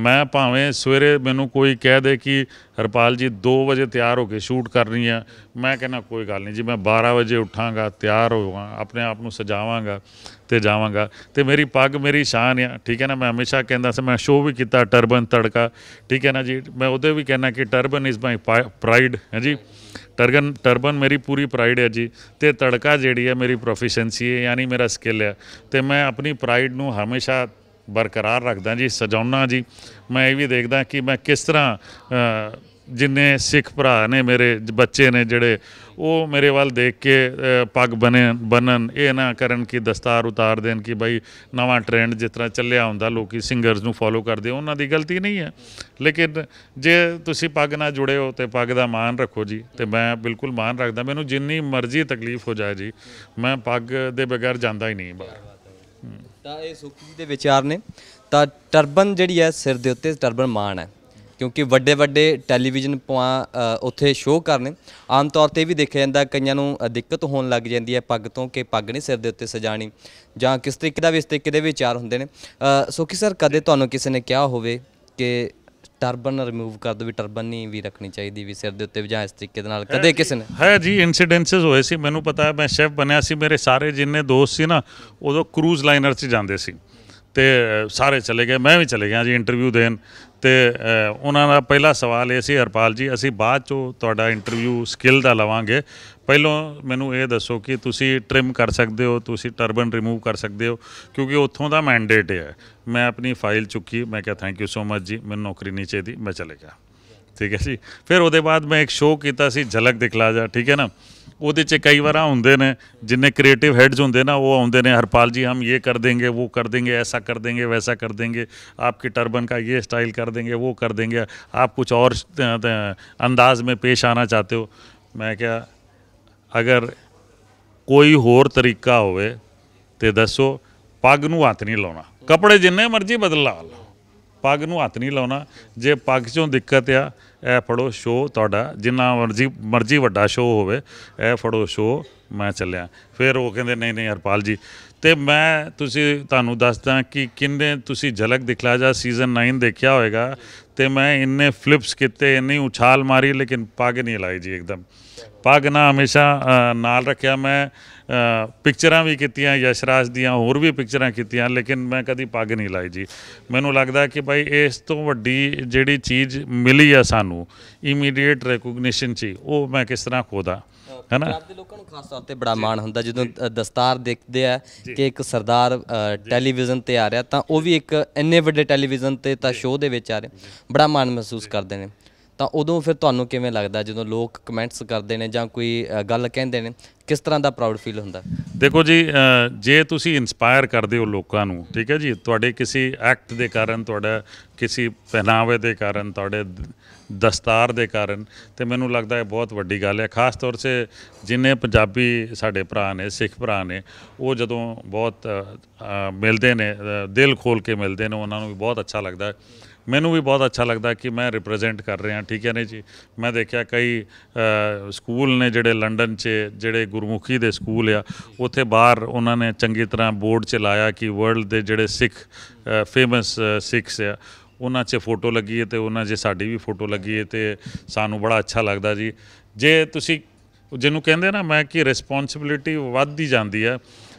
S1: ਮੈਂ ਭਾਵੇਂ ਸਵੇਰੇ ਮੈਨੂੰ ਕੋਈ ਕਹਿ ਦੇ ਕਿ ਹਰਪਾਲ ਜੀ 2 ਵਜੇ ਤਿਆਰ ਹੋ ਕੇ ਸ਼ੂਟ ਕਰਨੀ ਹੈ ਮੈਂ ਕਹਿੰਦਾ ਕੋਈ ਗੱਲ ਨਹੀਂ ਜੀ ਮੈਂ 12 ਵਜੇ ਉੱਠਾਂਗਾ ਤਿਆਰ ਹੋਵਾਂ ਆਪਣੇ ਆਪ ਨੂੰ ਸਜਾਵਾਂਗਾ ਤੇ ਜਾਵਾਂਗਾ ਤੇ ਮੇਰੀ ਪੱਗ ਮੇਰੀ ਸ਼ਾਨ ਆ ਠੀਕ ਹੈ ਨਾ ਮੈਂ ਹਮੇਸ਼ਾ ਕਹਿੰਦਾ ਸੀ ਮੈਂ ਸ਼ੋਅ ਵੀ ਕੀਤਾ ਟਰਬਨ ਤੜਕਾ ਠੀਕ ਹੈ ਨਾ ਜੀ ਮੈਂ ਉਹਦੇ ਵੀ ਕਹਿੰਦਾ ਕਿ ਟਰਬਨ ਇਜ਼ ਮਾਈ ਪ੍ਰਾਈਡ ਹੈ ਜੀ ਟਰਗਨ ਟਰਬਨ ਮੇਰੀ ਪੂਰੀ ਪ੍ਰਾਈਡ ਹੈ ਜੀ ਤੇ ਤੜਕਾ ਜਿਹੜੀ ਹੈ ਮੇਰੀ ਪ੍ਰੋਫੀਸ਼ੀਐਂਸੀ ਹੈ ਯਾਨੀ ਮੇਰਾ ਸਕਿੱਲ ਹੈ ਤੇ ਮੈਂ ਆਪਣੀ ਪ੍ਰਾਈਡ ਨੂੰ ਹਮੇਸ਼ਾ ਬਰਕਰਾਰ ਰੱਖਦਾ ਜੀ ਸਜਾਉਣਾ ਜੀ ਮੈਂ ਇਹ ਵੀ ਦੇਖਦਾ ਕਿ ਮੈਂ ਕਿਸ ਤਰ੍ਹਾਂ ਜਿੰਨੇ ਸਿੱਖ ਭਰਾ ਨੇ ਮੇਰੇ ਬੱਚੇ ਨੇ ਜਿਹੜੇ ਉਹ ਮੇਰੇ ਵੱਲ ਦੇਖ ਕੇ ਪੱਗ ਬਨੇ ਬਨਨ ਇਹ ਨਾ ਕਰਨ ਕਿ ਦਸਤਾਰ ਉਤਾਰ ਦੇਣ ਕਿ ਭਾਈ ਨਵਾਂ ਟ੍ਰੈਂਡ ਜਿਸ ਤਰ੍ਹਾਂ ਚੱਲਿਆ ਹੁੰਦਾ ਲੋਕੀ ਸਿੰਗਰਸ ਨੂੰ ਫੋਲੋ ਕਰਦੇ ਉਹਨਾਂ ਦੀ ਗਲਤੀ ਨਹੀਂ ਹੈ ਲੇਕਿਨ ਜੇ ਤੁਸੀਂ ਪੱਗ ਨਾਲ ਜੁੜੇ ਹੋ ਤੇ ਪੱਗ ਦਾ ਮਾਣ ਰੱਖੋ ਜੀ ਤੇ ਮੈਂ ਬਿਲਕੁਲ ਮਾਣ ਰੱਖਦਾ ਮੈਨੂੰ ਜਿੰਨੀ ਮਰਜ਼ੀ ਤਕਲੀਫ ਹੋ ਜਾਏ ਜੀ ਮੈਂ ਪੱਗ ਦੇ ਬਗੈਰ ਜਾਂਦਾ ਹੀ ਨਹੀਂ ਬਾਹਰ
S2: ਤਾਂ ਇਹ ਸੁਖੀ
S1: ਦੇ ਵਿਚਾਰ ਨੇ
S2: ਤਾਂ ਟਰਬਨ ਜਿਹੜੀ ਹੈ ਸਿਰ ਦੇ ਉੱਤੇ ਟਰਬਨ ਮਾਣ ਹੈ ਕਿਉਂਕਿ ਵੱਡੇ ਵੱਡੇ ਟੈਲੀਵਿਜ਼ਨ ਪਵਾ ਉੱਥੇ ਸ਼ੋਅ ਕਰਨ ਆਮ ਤੌਰ ਤੇ ਵੀ ਦੇਖਿਆ ਜਾਂਦਾ ਕਈਆਂ ਨੂੰ ਦਿੱਕਤ ਹੋਣ ਲੱਗ ਜਾਂਦੀ ਹੈ ਪੱਗ ਤੋਂ ਕਿ ਪੱਗ ਨਹੀਂ ਸਿਰ ਦੇ ਉੱਤੇ ਸਜਾਣੀ ਜਾਂ ਕਿਸ ਤਰੀਕੇ ਦਾ ਵੀ ਇਸ ਤਰੀਕੇ ਦੇ ਵਿਚਾਰ ਹੁੰਦੇ ਨੇ ਸੋਖੀ ਸਰ ਕਦੇ ਤੁਹਾਨੂੰ ਕਿਸੇ ਨੇ ਕਿਹਾ ਹੋਵੇ ਕਿ ਟਰਬਨ ਰਿਮੂਵ ਕਰ ਦੋ ਵੀ ਟਰਬਨ ਨਹੀਂ ਵੀ ਰੱਖਣੀ ਚਾਹੀਦੀ ਵੀ ਸਿਰ ਦੇ ਉੱਤੇ ਵਜਾ ਇਸ ਤਰੀਕੇ ਦੇ ਨਾਲ ਕਦੇ ਕਿਸੇ ਨੇ
S1: ਹੈ ਜੀ ਇਨਸੀਡੈਂਸਸ ਹੋਏ ਸੀ ਮੈਨੂੰ ਪਤਾ ਹੈ ਮੈਂ ਸ਼ੈਫ ਬਣਿਆ ਸੀ ਮੇਰੇ ਸਾਰੇ ਜਿੰਨੇ ਦੋਸਤ ਸੀ ਨਾ ਉਦੋਂ ਕਰੂਜ਼ ਲਾਈਨਰ 'ਚ ਜਾਂਦੇ ਸੀ ਤੇ ਸਾਰੇ ਚਲੇ ਗਏ ਮੈਂ ਵੀ ਚਲੇ ਗਿਆ ਜੀ ਇੰਟਰਵਿਊ ਦੇਣ ਤੇ ਉਹਨਾਂ ਦਾ ਪਹਿਲਾ ਸਵਾਲ ਇਹ ਸੀ ਹਰਪਾਲ ਜੀ ਅਸੀਂ ਬਾਅਦ ਚੋਂ ਤੁਹਾਡਾ ਇੰਟਰਵਿਊ ਸਕਿੱਲ ਦਾ ਲਵਾਂਗੇ ਪਹਿਲਾਂ ਮੈਨੂੰ ਇਹ ਦੱਸੋ ਕਿ ਤੁਸੀਂ ਟ੍ਰਿਮ ਕਰ ਸਕਦੇ ਹੋ ਤੁਸੀਂ ਟਰਬਨ ਰਿਮੂਵ ਕਰ ਸਕਦੇ ਹੋ ਕਿਉਂਕਿ ਉੱਥੋਂ ਦਾ ਮੈਂਡੇਟ ਹੈ ਮੈਂ ਆਪਣੀ ਫਾਈਲ ਚੁੱਕੀ ਮੈਂ ਕਿਹਾ ਥੈਂਕ ਯੂ ਸੋ ਮਚ ਜੀ ਮੈਨੂੰ ਨੌਕਰੀ ਨਹੀਂ ਚਾਹੀਦੀ ਮੈਂ ਚਲੇ ਗਿਆ ਠੀਕ ਹੈ ਜੀ ਫਿਰ ਉਹਦੇ ਬਾਅਦ ਮੈਂ ਇੱਕ ਸ਼ੋਅ ਕੀਤਾ ਸੀ ਝਲਕ ਦਿਖਲਾ ਜਾ ਠੀਕ ਹੈ ਨਾ ਉਹਦੇ 'ਚ ਕਈ ਵਾਰ ਆਉਂਦੇ ਨੇ ਜਿੰਨੇ ਕ੍ਰੀਏਟਿਵ ਹੈਡਸ ਹੁੰਦੇ ਨਾ ਉਹ ਆਉਂਦੇ ਨੇ ਹਰਪਾਲ ਜੀ ਹਮ ਇਹ ਕਰ ਦੇंगे ਉਹ ਕਰ देंगे ਐਸਾ ਕਰ देंगे ਵੈਸਾ ਕਰ देंगे ਆਪਕੇ ਟਰਬਨ ਦਾ ਇਹ ਸਟਾਈਲ ਕਰ देंगे ਉਹ ਕਰ देंगे ਆਪ ਕੁਝ ਹੋਰ ਅੰਦਾਜ਼ ਮੇ ਪੇਸ਼ ਆਣਾ ਚਾਹਤੇ ਹੋ ਮੈਂ ਕਿਹਾ ਅਗਰ ਕੋਈ ਹੋਰ ਤਰੀਕਾ ਹੋਵੇ ਤੇ ਦੱਸੋ ਪੱਗ ਨੂੰ ਹੱਥ ਨਹੀਂ ਲਾਉਣਾ ਕੱਪੜੇ ਜਿੰਨੇ ਮਰਜ਼ੀ ਬਦਲਾ ਲਓ ਪੱਗ ਨੂੰ ਹੱਥ ਨਹੀਂ ਲਾਉਣਾ ਜੇ ਪੱਗ 'ਚੋਂ ਦਿੱਕਤ ਆ ਇਹ ਫੜੋ ਸ਼ੋ ਤੁਹਾਡਾ ਜਿੰਨਾ ਮਰਜੀ ਮਰਜੀ ਵੱਡਾ ਸ਼ੋ ਹੋਵੇ ਇਹ ਫੜੋ ਸ਼ੋ ਮੈਂ ਚੱਲਿਆ ਫਿਰ ਉਹ ਕਹਿੰਦੇ ਨਹੀਂ ਨਹੀਂ ਹਰਪਾਲ ਜੀ ਤੇ ਮੈਂ ਤੁਸੀਂ ਤੁਹਾਨੂੰ ਦੱਸਦਾ ਕਿ ਕਿੰਨੇ ਤੁਸੀਂ ਝਲਕ ਦਿਖਲਾ ਜਾ ਸੀਜ਼ਨ 9 ਦੇਖਿਆ ਹੋਵੇਗਾ ਤੇ ਮੈਂ ਇੰਨੇ ਫਲਿਪਸ ਕੀਤੇ ਇੰਨੀ ਉਛਾਲ ਮਾਰੀ ਲੇਕਿਨ ਪੱਗ ਨਹੀਂ ਲਾਈ ਜੀ ਇੱਕਦਮ ਪੱਗ ਨਾ ਹਮੇਸ਼ਾ ਨਾਲ ਰੱਖਿਆ ਮੈਂ ਪਿਕਚਰਾਂ ਵੀ ਕੀਤੀਆਂ ਯਸ਼ਰਾਜ ਦੀਆਂ ਹੋਰ ਵੀ ਪਿਕਚਰਾਂ ਕੀਤੀਆਂ ਲੇਕਿਨ ਮੈਂ ਕਦੀ ਪੱਗ ਨਹੀਂ ਲਾਈ ਜੀ ਮੈਨੂੰ ਲੱਗਦਾ ਕਿ ਭਾਈ ਇਸ ਤੋਂ ਵੱਡੀ ਜਿਹੜੀ ਚੀਜ਼ ਮਿਲੀ ਆ ਸਾਨੂੰ ਇਮੀਡੀਏਟ ਰੈਕੋਗਨੀਸ਼ਨ ਚ ਉਹ ਮੈਂ ਕਿਸ ਤਰ੍ਹਾਂ ਖੋਦਾ ਹੈਨਾ ਪੰਜਾਬ ਦੇ ਲੋਕਾਂ ਨੂੰ ਖਾਸ ਤੌਰ ਤੇ ਬੜਾ ਮਾਣ ਹੁੰਦਾ ਜਦੋਂ
S2: ਦਸਤਾਰ ਦੇਖਦੇ ਆ ਕਿ ਇੱਕ ਸਰਦਾਰ ਟੈਲੀਵਿਜ਼ਨ ਤੇ ਆ ਰਿਹਾ ਤਾਂ ਉਹ ਵੀ ਇੱਕ ਇੰਨੇ ਵੱਡੇ ਟੈਲੀਵਿਜ਼ਨ ਤੇ ਤਾਂ ਸ਼ੋਅ ਦੇ ਵਿੱਚ ਆ ਰਿਹਾ ਬੜਾ ਮਾਣ ਮਹਿਸੂਸ ਕਰਦੇ ਨੇ ਤਾਂ ਉਦੋਂ ਫਿਰ ਤੁਹਾਨੂੰ ਕਿਵੇਂ ਲੱਗਦਾ ਜਦੋਂ ਲੋਕ ਕਮੈਂਟਸ ਕਰਦੇ ਨੇ ਜਾਂ ਕੋਈ ਗੱਲ ਕਹਿੰਦੇ ਨੇ ਕਿਸ ਤਰ੍ਹਾਂ ਦਾ ਪ੍ਰਾਊਡ ਫੀਲ ਹੁੰਦਾ
S1: ਦੇਖੋ ਜੀ ਜੇ ਤੁਸੀਂ ਇਨਸਪਾਇਰ ਕਰਦੇ ਹੋ ਲੋਕਾਂ ਨੂੰ ਠੀਕ ਹੈ ਜੀ ਤੁਹਾਡੇ ਕਿਸੇ ਐਕਟ ਦੇ ਕਾਰਨ ਤੁਹਾਡਾ ਕਿਸੇ ਪਹਿਨਾਵੇ ਦੇ ਕਾਰਨ ਤੁਹਾਡੇ ਦਸਤਾਰ ਦੇ ਕਾਰਨ ਤੇ ਮੈਨੂੰ ਲੱਗਦਾ ਇਹ ਬਹੁਤ ਵੱਡੀ ਗੱਲ ਹੈ ਖਾਸ ਤੌਰ ਤੇ ਜਿਨੇ ਪੰਜਾਬੀ ਸਾਡੇ ਭਰਾ ਨੇ ਸਿੱਖ ਭਰਾ ਨੇ ਉਹ ਜਦੋਂ ਬਹੁਤ ਮਿਲਦੇ ਨੇ ਦਿਲ ਖੋਲ ਕੇ ਮਿਲਦੇ ਨੇ ਉਹਨਾਂ ਨੂੰ ਵੀ ਬਹੁਤ ਅੱਛਾ ਲੱਗਦਾ ਹੈ ਮੈਨੂੰ ਵੀ ਬਹੁਤ ਅੱਛਾ ਲੱਗਦਾ ਕਿ ਮੈਂ ਰਿਪਰੈਜ਼ੈਂਟ ਕਰ ਰਿਹਾ ਠੀਕ ਹੈ ਨੇ ਜੀ ਮੈਂ ਦੇਖਿਆ ਕਈ ਸਕੂਲ ਨੇ ਜਿਹੜੇ ਲੰਡਨ 'ਚ ਜਿਹੜੇ ਗੁਰਮੁਖੀ ਦੇ ਸਕੂਲ ਆ ਉੱਥੇ ਬਾਹਰ ਉਹਨਾਂ ਨੇ ਚੰਗੀ ਤਰ੍ਹਾਂ ਬੋਰਡ 'ਚ ਲਾਇਆ ਕਿ ਵਰਲਡ ਦੇ ਜਿਹੜੇ ਸਿੱਖ ਫੇਮਸ ਸਿੱਖਸ ਆ ਉਹਨਾਂ 'ਚ ਫੋਟੋ ਲੱਗੀ ਹੈ ਤੇ ਉਹਨਾਂ 'ਚ ਸਾਡੀ ਵੀ ਫੋਟੋ ਲੱਗੀ ਹੈ ਤੇ ਸਾਨੂੰ ਬੜਾ ਅੱਛਾ ਲੱਗਦਾ ਜੀ ਜੇ ਤੁਸੀਂ ਜਿਹਨੂੰ ਕਹਿੰਦੇ ਨਾ ਮੈਂ ਕਿ ਰਿਸਪੌਂਸਿਬਿਲਟੀ ਵੱਧਦੀ ਜਾਂਦੀ ਹੈ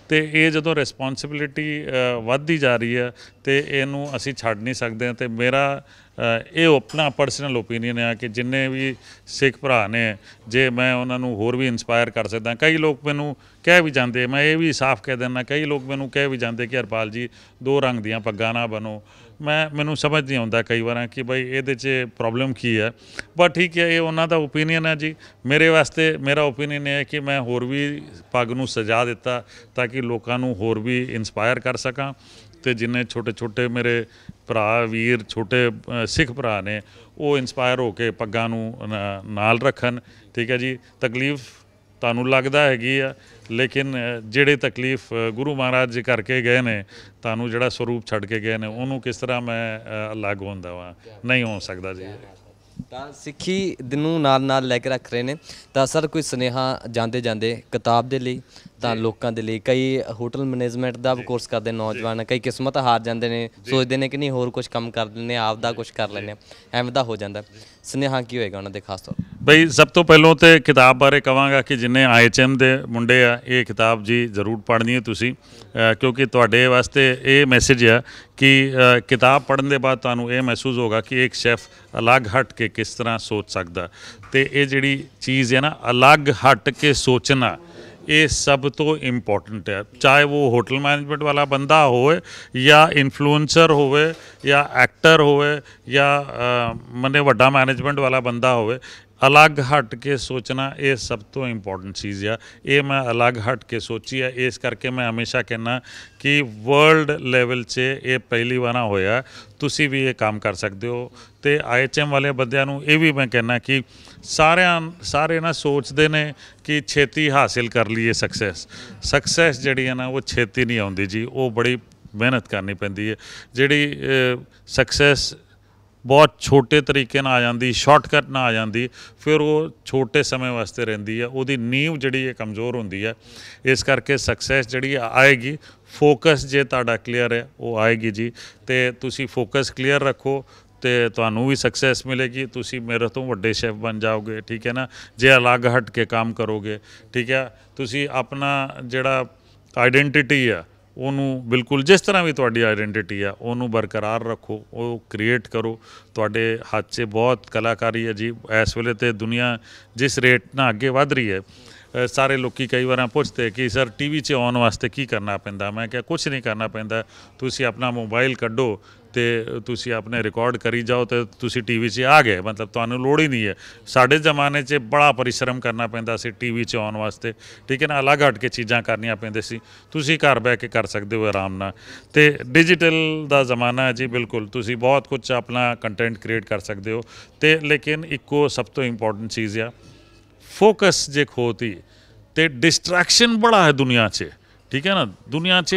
S1: ਤੇ ਇਹ ਜਦੋਂ ਰਿਸਪੌਂਸਿਬਿਲਟੀ ਵੱਧਦੀ ਜਾ ਰਹੀ ਹੈ ਤੇ ਇਹਨੂੰ ਅਸੀਂ ਛੱਡ ਨਹੀਂ ਸਕਦੇ ਤੇ ਮੇਰਾ ਇਹ ਆਪਣਾ ਪਰਸਨਲ ਓਪੀਨੀਅਨ ਹੈ ਕਿ ਜਿੰਨੇ ਵੀ ਸਿੱਖ ਭਰਾ ਨੇ ਜੇ ਮੈਂ ਉਹਨਾਂ ਨੂੰ ਹੋਰ ਵੀ ਇਨਸਪਾਇਰ ਕਰ ਸਕਦਾ ਕਈ ਲੋਕ ਮੈਨੂੰ ਕਹਿ ਵੀ ਜਾਂਦੇ ਮੈਂ ਇਹ ਵੀ ਸਾਫ਼ ਕਹਿ ਦਿੰਦਾ ਕਈ ਲੋਕ ਮੈਨੂੰ ਕਹਿ ਵੀ ਜਾਂਦੇ ਕਿ ਹਰਪਾਲ ਜੀ ਦੋ ਰੰਗ ਦੀਆਂ ਪੱਗਾਂ ਨਾ ਬਨੋ ਮੈਂ ਮੈਨੂੰ ਸਮਝ ਨਹੀਂ ਆਉਂਦਾ ਕਈ ਵਾਰਾਂ ਕਿ ਭਾਈ ਇਹਦੇ 'ਚ ਪ੍ਰੋਬਲਮ ਕੀ ਹੈ ਪਰ ਠੀਕ ਹੈ ਇਹ ਉਹਨਾਂ ਦਾ opinion ਹੈ ਜੀ ਮੇਰੇ ਵਾਸਤੇ ਮੇਰਾ opinion ਇਹ ਹੈ ਕਿ ਮੈਂ ਹੋਰ ਵੀ ਪੱਗ ਨੂੰ ਸਜਾ ਦਿੱਤਾ ਤਾਂ ਕਿ ਲੋਕਾਂ ਨੂੰ ਹੋਰ ਵੀ ਇਨਸਪਾਇਰ ਕਰ ਸਕਾਂ ਤੇ ਜਿੰਨੇ ਛੋਟੇ ਛੋਟੇ ਮੇਰੇ ਭਰਾ ਵੀਰ ਛੋਟੇ ਸਿੱਖ ਭਰਾ ਨੇ ਉਹ ਇਨਸਪਾਇਰ ਹੋ ਕੇ ਪੱਗਾਂ ਨੂੰ ਨਾਲ ਰੱਖਣ ਠੀਕ ਹੈ ਜੀ ਤਕਲੀਫ ਤੁਹਾਨੂੰ ਲੱਗਦਾ ਹੈਗੀ ਆ ਲੇਕਿਨ ਜਿਹੜੇ ਤਕਲੀਫ ਗੁਰੂ ਮਹਾਰਾਜ ਜੀ ਕਰਕੇ ਗਏ ਨੇ ਤੁਹਾਨੂੰ ਜਿਹੜਾ ਸਰੂਪ ਛੱਡ ਕੇ ਗਏ ਨੇ ਉਹਨੂੰ ਕਿਸ ਤਰ੍ਹਾਂ ਮੈਂ ਅਲੱਗ ਹੁੰਦਾ ਵਾਂ ਨਹੀਂ ਹੋ ਸਕਦਾ ਜੀ
S2: ਤਾਂ ਸਿੱਖੀ ਦਿਨੂ ਨਾਲ ਨਾਲ ਲੈ ਕੇ ਰੱਖ ਰਹੇ ਨੇ ਤਾਂ ਸਰ ਕੋਈ ਸਨੇਹਾ ਜਾਂਦੇ ਜਾਂਦੇ ਕਿਤਾਬ ਦੇ ਲਈ ਤਾਂ ਲੋਕਾਂ ਦੇ ਲਈ ਕਈ ਹੋਟਲ ਮੈਨੇਜਮੈਂਟ ਦਾ ਕੋਰਸ ਕਰਦੇ ਨੌਜਵਾਨ ਕਈ ਕਿਸਮਤ ਹਾਰ ਜਾਂਦੇ ਨੇ ਸੋਚਦੇ ਨੇ ਕਿ ਨਹੀਂ ਹੋਰ ਕੁਝ ਕੰਮ ਕਰ ਲੈਣੇ ਆਪ ਦਾ ਕੁਝ ਕਰ ਲੈਣੇ ਐਵੇਂ ਦਾ ਹੋ ਜਾਂਦਾ ਸੁਨੇਹਾ ਕੀ ਹੋਏਗਾ ਉਹਨਾਂ ਦੇ ਖਾਸ
S1: ਤੌਰ ਬਈ ਸਭ ਤੋਂ ਪਹਿਲਾਂ ਤੇ ਕਿਤਾਬ ਬਾਰੇ ਕਵਾਂਗਾ ਕਿ ਜਿੰਨੇ ਆਈਐਚਐਮ ਦੇ ਮੁੰਡੇ ਆ ਇਹ ਕਿਤਾਬ ਜੀ ਜ਼ਰੂਰ ਪੜ੍ਹਨੀ ਹੈ ਤੁਸੀਂ ਕਿਉਂਕਿ ਤੁਹਾਡੇ ਵਾਸਤੇ ਇਹ ਮੈਸੇਜ ਆ ਕਿ ਕਿਤਾਬ ਪੜ੍ਹਨ ਦੇ ਬਾਅਦ ਤੁਹਾਨੂੰ ਇਹ ਮਹਿਸੂਸ ਹੋਗਾ ਕਿ ਇੱਕ ਸ਼ੈਫ ਅਲੱਗ ਹਟ ਕੇ ਕਿਸ ਤਰ੍ਹਾਂ ਸੋਚ ਸਕਦਾ ਤੇ ਇਹ ਜਿਹੜੀ ਚੀਜ਼ ਹੈ ਨਾ ਅਲੱਗ ਹਟ ਕੇ ਸੋਚਣਾ ये सब तो इम्पोर्टेंट है चाहे वो होटल मैनेजमेंट वाला बंदा होए या इन्फ्लुएंसर होए या एक्टर होए या मैंने वड्डा मैनेजमेंट वाला बंदा होए ਅਲੱਗ ਹਟ ਕੇ ਸੋਚਣਾ ਇਹ ਸਭ ਤੋਂ ਇੰਪੋਰਟੈਂਟ ਚੀਜ਼ ਆ ਇਹ ਮੈਂ ਅਲੱਗ ਹਟ ਕੇ ਸੋਚੀ ਆ ਇਸ ਕਰਕੇ ਮੈਂ ਹਮੇਸ਼ਾ ਕਹਿੰਨਾ ਕਿ ਵਰਲਡ ਲੈਵਲ 'ਚ ਇਹ ਪਹਿਲੀ ਵਾਰਾ ਹੋਇਆ ਤੁਸੀਂ ਵੀ ਇਹ ਕੰਮ ਕਰ ਸਕਦੇ ਹੋ ਤੇ ਆਈਐਚਐਮ ਵਾਲੇ ਬੰਦਿਆਂ ਨੂੰ ਇਹ ਵੀ ਮੈਂ ਕਹਿੰਨਾ ਕਿ ਸਾਰਿਆਂ ਸਾਰੇ ਨਾ ਸੋਚਦੇ ਨੇ ਕਿ ਛੇਤੀ ਹਾਸਲ ਕਰ ਲਈਏ ਸਕਸੈਸ ਸਕਸੈਸ ਜਿਹੜੀ ਹੈ ਨਾ ਉਹ ਛੇਤੀ ਨਹੀਂ ਆਉਂਦੀ ਜੀ ਉਹ ਬੜੀ ਮਿਹਨਤ ਕਰਨੀ ਪੈਂਦੀ ਹੈ ਜਿਹੜੀ ਸਕਸੈਸ ਬਹੁਤ ਛੋਟੇ ਤਰੀਕੇ ਨਾਲ ਆ ਜਾਂਦੀ ਸ਼ਾਰਟਕਟ ਨਾਲ ਆ ਜਾਂਦੀ ਫਿਰ ਉਹ ਛੋਟੇ ਸਮੇਂ ਵਾਸਤੇ ਰਹਿੰਦੀ ਹੈ ਉਹਦੀ ਨੀਂਵ ਜਿਹੜੀ ਹੈ ਕਮਜ਼ੋਰ ਹੁੰਦੀ ਹੈ ਇਸ ਕਰਕੇ ਸਕਸੈਸ ਜਿਹੜੀ ਆਏਗੀ ਫੋਕਸ ਜੇ ਤੁਹਾਡਾ ਕਲੀਅਰ ਹੈ ਉਹ ਆਏਗੀ ਜੀ ਤੇ ਤੁਸੀਂ ਫੋਕਸ ਕਲੀਅਰ ਰੱਖੋ ਤੇ ਤੁਹਾਨੂੰ ਵੀ ਸਕਸੈਸ ਮਿਲੇਗੀ ਤੁਸੀਂ ਮੇਰੇ ਤੋਂ ਵੱਡੇ ਸ਼ੈਫ ਬਣ ਜਾਓਗੇ ਠੀਕ ਹੈ ਨਾ ਜੇ ਅਲੱਗ ਹਟ ਕੇ ਕੰਮ ਕਰੋਗੇ ਠੀਕ ਹੈ ਤੁਸੀਂ ਆਪਣਾ ਜਿਹੜਾ ਆਇਡੈਂਟੀਟੀ ਆ ਉਹਨੂੰ ਬਿਲਕੁਲ ਜਿਸ ਤਰ੍ਹਾਂ ਵੀ ਤੁਹਾਡੀ ਆਇਡੈਂਟੀਟੀ ਆ ਉਹਨੂੰ ਬਰਕਰਾਰ ਰੱਖੋ ਉਹ ਕ੍ਰੀਏਟ ਕਰੋ ਤੁਹਾਡੇ ਹੱਥ 'ਚ ਬਹੁਤ ਕਲਾਕਾਰੀ ਹੈ ਜੀ ਇਸ ਵੇਲੇ ਤੇ ਦੁਨੀਆ ਜਿਸ ਰੇਟ ਨਾਲ ਅੱਗੇ ਵਧ ਰਹੀ ਹੈ ਸਾਰੇ ਲੋਕੀ ਕਈ ਵਾਰਾਂ ਪੁੱਛਦੇ ਕਿ ਸਰ ਟੀਵੀ 'ਚ ਆਉਣ ਵਾਸਤੇ ਕੀ ਕਰਨਾ ਪੈਂਦਾ ਮੈਂ ਕਿਹਾ ਕੁਝ ਨਹੀਂ ਕਰਨਾ ਪੈਂਦਾ ਤੁਸੀਂ ਆਪਣਾ ਮੋਬਾਈਲ ਕੱਢੋ ਤੇ ਤੁਸੀਂ ਆਪਣੇ ਰਿਕਾਰਡ ਕਰੀ ਜਾਓ ਤੇ ਤੁਸੀਂ ਟੀਵੀ 'ਚ ਆ ਗਏ ਮਤਲਬ ਤੁਹਾਨੂੰ ਲੋੜ ਹੀ ਨਹੀਂ ਹੈ ਸਾਡੇ ਜ਼ਮਾਨੇ 'ਚ ਬੜਾ ਪਰਿਸ਼ਰਮ ਕਰਨਾ ਪੈਂਦਾ ਸੀ ਟੀਵੀ 'ਚ ਆਉਣ ਵਾਸਤੇ ਠੀਕ ਹੈ ਨਾ ਅਲੱਗ ਹਟ ਕੇ ਚੀਜ਼ਾਂ ਕਰਨੀਆਂ ਪੈਂਦੇ ਸੀ ਤੁਸੀਂ ਘਰ ਬੈ ਕੇ ਕਰ ਸਕਦੇ ਹੋ ਆਰਾਮ ਨਾਲ ਤੇ ਡਿਜੀਟਲ ਦਾ ਜ਼ਮਾਨਾ ਹੈ ਜੀ ਬਿਲਕੁਲ ਤੁਸੀਂ ਬਹੁਤ ਕੁਝ ਆਪਣਾ ਕੰਟੈਂਟ ਕ੍ਰੀਏਟ ਕਰ ਸਕਦੇ ਹੋ ਤੇ ਲੇਕਿਨ ਇੱਕੋ ਸਭ ਤੋਂ ਇੰਪੋਰਟੈਂਟ ਚੀਜ਼ ਆ ਫੋਕਸ ਜੇ ਖੋਤੀ ਤੇ ਡਿਸਟਰੈਕਸ਼ਨ ਬੜਾ ਹੈ ਦੁਨੀਆ 'ਚ ਠੀਕ ਹੈ ਨਾ ਦੁਨੀਆ 'ਚ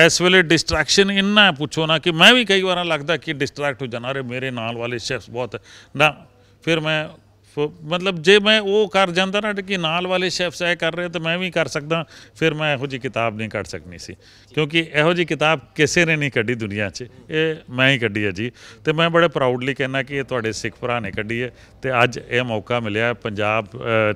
S1: ਐਸ ਵੇਲੇ ਡਿਸਟਰੈਕਸ਼ਨ ਇੰਨਾ ਪੁੱਛੋ ਨਾ ਕਿ ਮੈਂ ਵੀ ਕਈ ਵਾਰਾਂ ਲੱਗਦਾ ਕਿ ਡਿਸਟਰੈਕਟ ਹੋ ਜਾਣਾ ਰੇ ਮੇਰੇ ਨਾਲ ਵਾਲੇ ਸ਼ੈਫਸ ਬਹੁਤ ਨਾ ਫਿਰ ਮੈਂ ਮਤਲਬ ਜੇ ਮੈਂ ਉਹ ਕਰ ਜਾਂਦਾ ਨਾ ਕਿ ਨਾਲ ਵਾਲੇ ਸ਼ੈਫਸ ਐ ਕਰ ਰਹੇ ਤਾਂ ਮੈਂ ਵੀ ਕਰ ਸਕਦਾ ਫਿਰ ਮੈਂ ਇਹੋ ਜੀ ਕਿਤਾਬ ਨਹੀਂ ਕੱਢ ਸਕਣੀ ਸੀ ਕਿਉਂਕਿ ਇਹੋ ਜੀ ਕਿਤਾਬ ਕਿਸੇ ਨੇ ਨਹੀਂ ਕੱਢੀ ਦੁਨੀਆ 'ਚ ਇਹ ਮੈਂ ਹੀ ਕੱਢੀ ਹੈ ਜੀ ਤੇ ਮੈਂ ਬੜੇ ਪ੍ਰਾਊਡਲੀ ਕਹਿਣਾ ਕਿ ਇਹ ਤੁਹਾਡੇ ਸਿੱਖ ਭਰਾ ਨੇ ਕੱਢੀ ਹੈ ਤੇ ਅੱਜ ਇਹ ਮੌਕਾ ਮਿਲਿਆ ਪੰਜਾਬ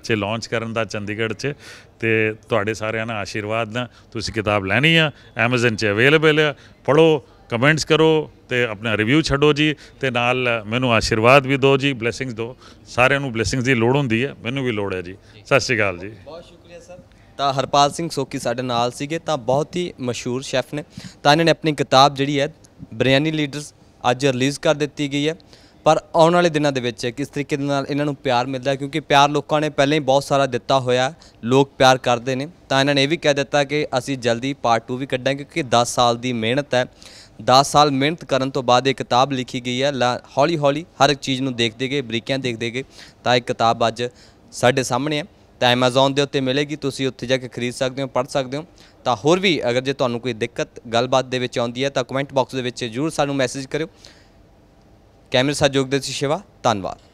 S1: 'ਚ ਲਾਂਚ ਕਰਨ ਦਾ ਚੰਡੀਗੜ੍ਹ 'ਚ ਤੇ ਤੁਹਾਡੇ ਸਾਰਿਆਂ ਦਾ ਆਸ਼ੀਰਵਾਦ ਨਾਲ ਤੁਸੀਂ ਕਿਤਾਬ ਲੈਣੀ ਆ Amazon 'ਚ ਅਵੇਲੇਬਲ ਆ ਪੜੋ ਕਮੈਂਟਸ ਕਰੋ ਤੇ ਆਪਣਾ ਰਿਵਿਊ ਛੱਡੋ ਜੀ ਤੇ ਨਾਲ ਮੈਨੂੰ ਆਸ਼ੀਰਵਾਦ ਵੀ ਦਿਓ ਜੀ ਬਲੇਸਿੰਗਸ ਦਿਓ ਸਾਰਿਆਂ ਨੂੰ ਬਲੇਸਿੰਗਸ ਦੀ ਲੋੜ ਹੁੰਦੀ ਹੈ ਮੈਨੂੰ ਵੀ ਲੋੜ ਹੈ ਜੀ ਸਤਿ ਸ਼੍ਰੀ ਅਕਾਲ ਜੀ ਬਹੁਤ ਸ਼ੁਕਰੀਆ ਸਰ ਤਾਂ ਹਰਪਾਲ ਸਿੰਘ ਸੋਕੀ
S2: ਸਾਡੇ ਨਾਲ ਸੀਗੇ ਤਾਂ ਬਹੁਤ ਹੀ ਮਸ਼ਹੂਰ ਸ਼ੈਫ ਨੇ ਤਾਂ ਇਹਨਾਂ ਨੇ ਆਪਣੀ ਕਿਤਾਬ ਜਿਹੜੀ ਹੈ ਬਿਰਿਆਨੀ ਲੀਡਰਸ ਅੱਜ ਰਿਲੀਜ਼ ਕਰ ਦਿੱਤੀ ਗਈ ਹੈ ਪਰ ਆਉਣ ਵਾਲੇ ਦਿਨਾਂ ਦੇ ਵਿੱਚ ਕਿਸ ਤਰੀਕੇ ਦੇ ਨਾਲ ਇਹਨਾਂ ਨੂੰ ਪਿਆਰ ਮਿਲਦਾ ਕਿਉਂਕਿ ਪਿਆਰ ਲੋਕਾਂ ਨੇ ਪਹਿਲਾਂ ਹੀ ਬਹੁਤ ਸਾਰਾ ਦਿੱਤਾ ਹੋਇਆ ਲੋਕ ਪਿਆਰ ਕਰਦੇ ਨੇ ਤਾਂ ਇਹਨਾਂ ਨੇ ਇਹ ਵੀ ਕਹਿ ਦਿੱਤਾ ਕਿ ਅਸੀਂ ਜਲਦੀ ਪਾਰਟ 2 ਵੀ ਕੱਢਾਂਗੇ ਕਿਉਂਕਿ 10 ਸਾਲ ਦੀ ਮਿਹਨਤ ਹੈ 10 ਸਾਲ ਮਿਹਨਤ ਕਰਨ ਤੋਂ ਬਾਅਦ ਇਹ ਕਿਤਾਬ ਲਿਖੀ ਗਈ ਹੈ ਹੌਲੀ ਹੌਲੀ ਹਰ ਇੱਕ ਚੀਜ਼ ਨੂੰ ਦੇਖਦੇ ਗਏ ਬਰੀਕੀਆਂ ਦੇਖਦੇ ਗਏ ਤਾਂ ਇਹ ਕਿਤਾਬ ਅੱਜ ਸਾਡੇ ਸਾਹਮਣੇ ਹੈ ਤਾਂ Amazon ਦੇ ਉੱਤੇ ਮਿਲੇਗੀ ਤੁਸੀਂ ਉੱਥੇ ਜਾ ਕੇ ਖਰੀਦ ਸਕਦੇ ਹੋ ਪੜ੍ਹ ਸਕਦੇ ਹੋ ਤਾਂ ਹੋਰ ਵੀ ਅਗਰ ਜੇ ਤੁਹਾਨੂੰ ਕੋਈ ਦਿੱਕਤ ਗੱਲਬਾਤ ਦੇ ਵਿੱਚ ਆਉਂਦੀ ਹੈ ਤਾਂ ਕਮੈਂਟ ਬਾਕਸ ਦੇ ਵਿੱਚ ਜਰੂਰ ਸਾਨੂੰ ਮੈਸੇਜ ਕਰਿਓ ਕੈਮਰੇ ਸਹਿਯੋਗ ਦੇ ਸੀ ਸ਼ਿਵਾ ਧੰਨਵਾਦ